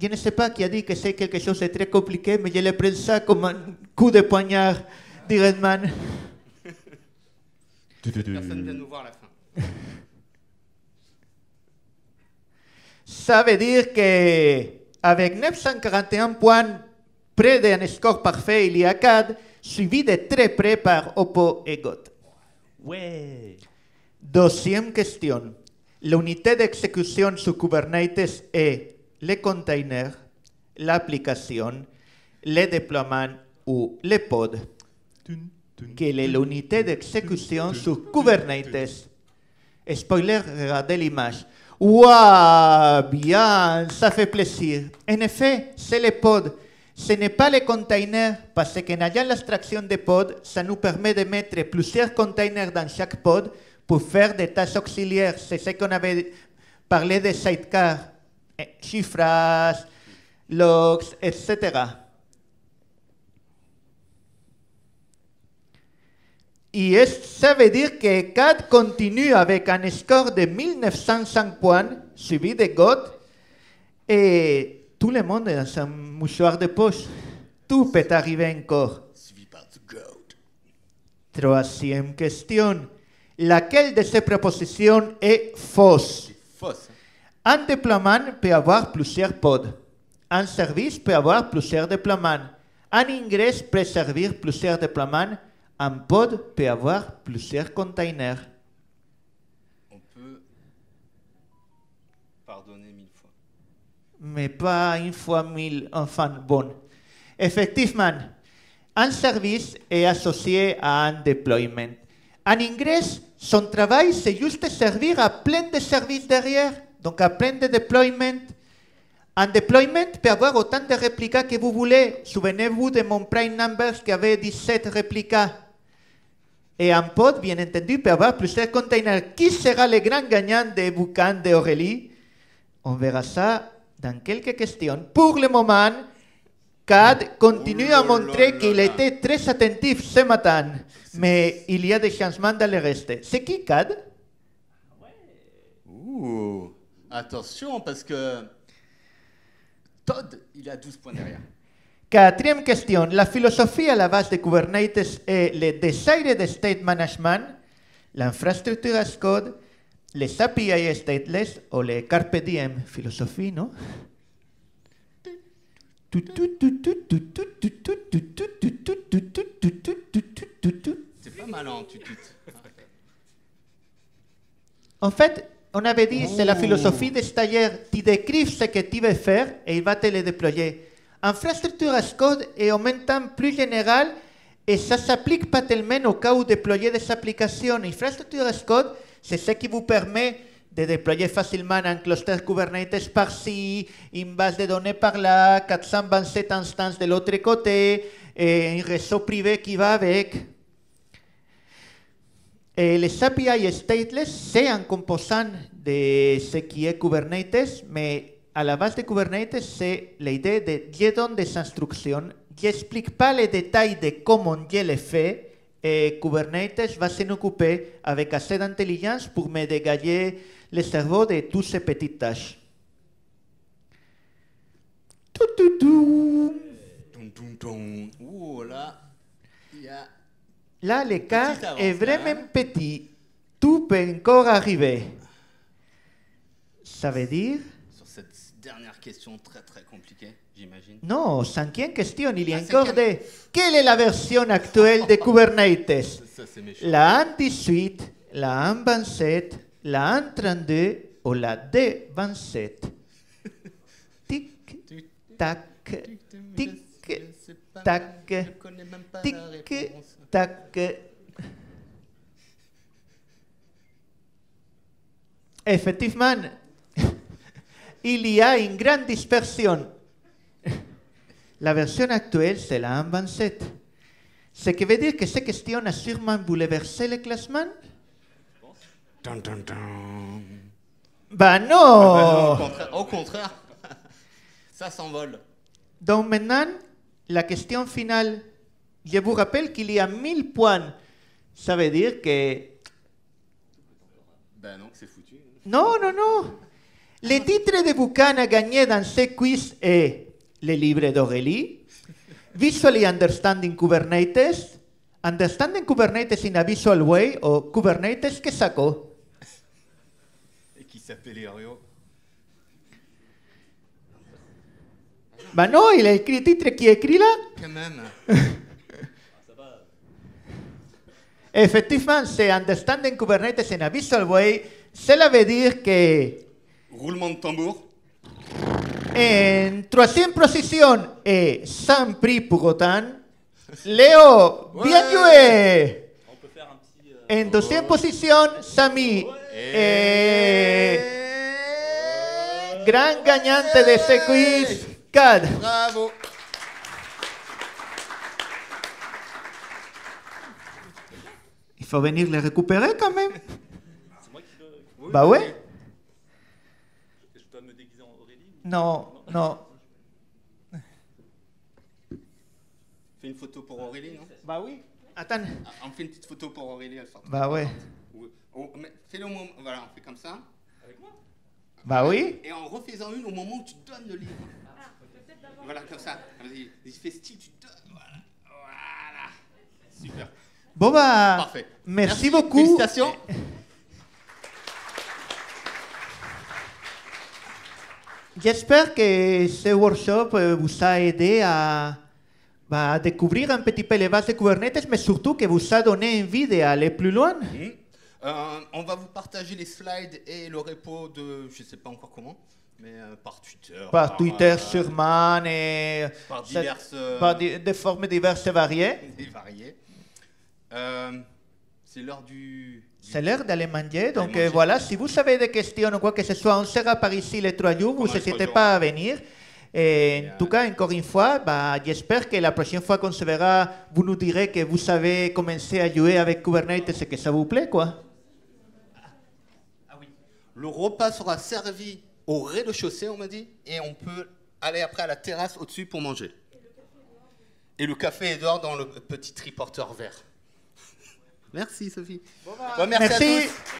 Je ne sais pas qui a dit que c'est quelque chose de très compliqué, mais je le prends ça comme un coup de poignard directamente. Ça veut dire que avec 941 points, près d'un score parfait, il y a 4, suivi de très près par Oppo et GoT. Ouais. Deuxième question. L'unité d'exécution sur Kubernetes est le container, l'application, le déploiement ou le pod qu'elle est l'unité d'exécution sur Kubernetes. spoiler, regardez l'image. Waouh, bien, ça fait plaisir. En effet, c'est les pods. Ce n'est pas les containers, parce qu'en ayant l'abstraction des pods, ça nous permet de mettre plusieurs containers dans chaque pod pour faire des tâches auxiliaires. C'est ce qu'on avait parlé des sidecar, eh, chiffres, logs, etc. Et ça veut dire que Cad continue avec un score de 1905 points, suivi de Goth. Et tout le monde est dans un mouchoir de poche. Tout peut arriver encore. Troisième question. Laquelle de ces propositions est fausse? Un déploiement peut avoir plusieurs pods. Un service peut avoir plusieurs déploiements. Un ingresse peut servir plusieurs déploiements. Un pod peut avoir plusieurs containers. On peut pardonner mille fois. Mais pas une fois mille, enfin bon. Effectivement, un service est associé à un deployment. En ingress son travail, c'est juste servir à plein de services derrière, donc à plein de deployments. Un deployment peut avoir autant de réplicas que vous voulez. Souvenez-vous de mon prime numbers qui avait 17 réplicas et un pote, bien entendu, peut avoir plusieurs containers. Qui sera le grand gagnant des de d'Aurélie On verra ça dans quelques questions. Pour le moment, CAD continue à oh montrer qu'il était très attentif ce matin, mais il y a des changements dans le reste. C'est qui CAD Ouh, attention, parce que Todd, il a 12 points derrière. Quatrième question. La philosophie à la base de Kubernetes est eh, le de state management, l'infrastructure as code, les API stateless ou les carpe diem philosophie, non C'est pas mal en hein, En fait, on avait dit c'est la oh. philosophie des stagiaires. Tu décrives ce que tu veux faire et il va te le déployer. Infrastructure as code est en même temps plus général et ça s'applique pas tellement au cas où déployer des applications. Infrastructure as code, c'est ce qui vous permet de déployer facilement un cluster Kubernetes par-ci, une base de données par-là, 427 instances de l'autre côté, et un réseau privé qui va avec. Et les API stateless, c'est un composant de ce qui est Kubernetes, mais à la base de Kubernetes, c'est l'idée de je donne des instructions, je n'explique pas les détails de comment je les fais, et Kubernetes va s'en occuper avec assez d'intelligence pour me dégager le cerveau de toutes ces petites tâches. Uh, là, le est vraiment hein. petit. Tout peut encore arriver. Ça veut dire question très très compliquée, j'imagine. Non, cinquième question, il y a ah, encore des... Quelle est la version actuelle de Kubernetes La 1.18, la 1.27, la 1.32 ou la D27 Tic, tac, tic, tac, tic, tac. Effectivement, il y a une grande dispersion. La version actuelle, c'est la 1.27. Ce qui veut dire que ces question ont sûrement bouleversé le classement bah, ah bah non, Au contraire, ça s'envole. Donc maintenant, la question finale. Je vous rappelle qu'il y a 1000 points. Ça veut dire que... Bah non, c'est foutu. Non, non, non Le titre de Bucana gagné dans ce quiz est le libre d'Aurélie, Visually Understanding Kubernetes, Understanding Kubernetes in a Visual Way o Kubernetes que sacó. Et qui s'appelait Orion. Bah non, il a écrit le titre qui écrit là. Quand même. Effectivement, Understanding Kubernetes in a Visual Way. Cela veut dire que Roulement de tambour. Entró a en procesión eh, San Pri Leo, bien joué. En en position, Sami. Eh, eh gran ganante de ce eh. quiz, Cad. Bravo. Il faut venir les récupérer quand même. Bah ouais. Non, non. Fais une photo pour Aurélie, non Bah oui. Attends. Ah, on fait une petite photo pour Aurélie, elle sort. Bah ouais. Fais-le au moment. Voilà, on fait comme ça. Avec moi Bah oui. Et en refaisant une au moment où tu donnes le livre. voilà, comme ça. Vas-y, fais style, tu donnes. Voilà. Super. Bon bah. Parfait. Merci, merci beaucoup. Félicitations. J'espère que ce workshop euh, vous a aidé bah, à, découvrir un petit peu les bases de Kubernetes, mais surtout que vous a donné envie d'aller plus loin. Mm. Euh, on va vous partager les slides et le repo de, je ne sais pas encore comment, mais euh, par Twitter. Par, Twitter, et par diverses, par des, formes diverses et variées. Et variées. C'est l'heure du... C'est l'heure d'aller manger. Donc euh, voilà, si vous avez des questions ou quoi que ce soit, on sera par ici les trois jours. Vous n'hésitez pas à venir. Et en tout cas, encore une fois, bah, j'espère que la prochaine fois qu'on se verra, vous nous direz que vous savez commencé à jouer avec Kubernetes et que ça vous plaît, quoi. Ah oui. Le repas sera servi au rez-de-chaussée, on m'a dit, et on peut aller après à la terrasse au-dessus pour manger. Et le café est dehors dans le petit triporteur vert. Merci Sophie. Bon, bah, merci, merci, à tous.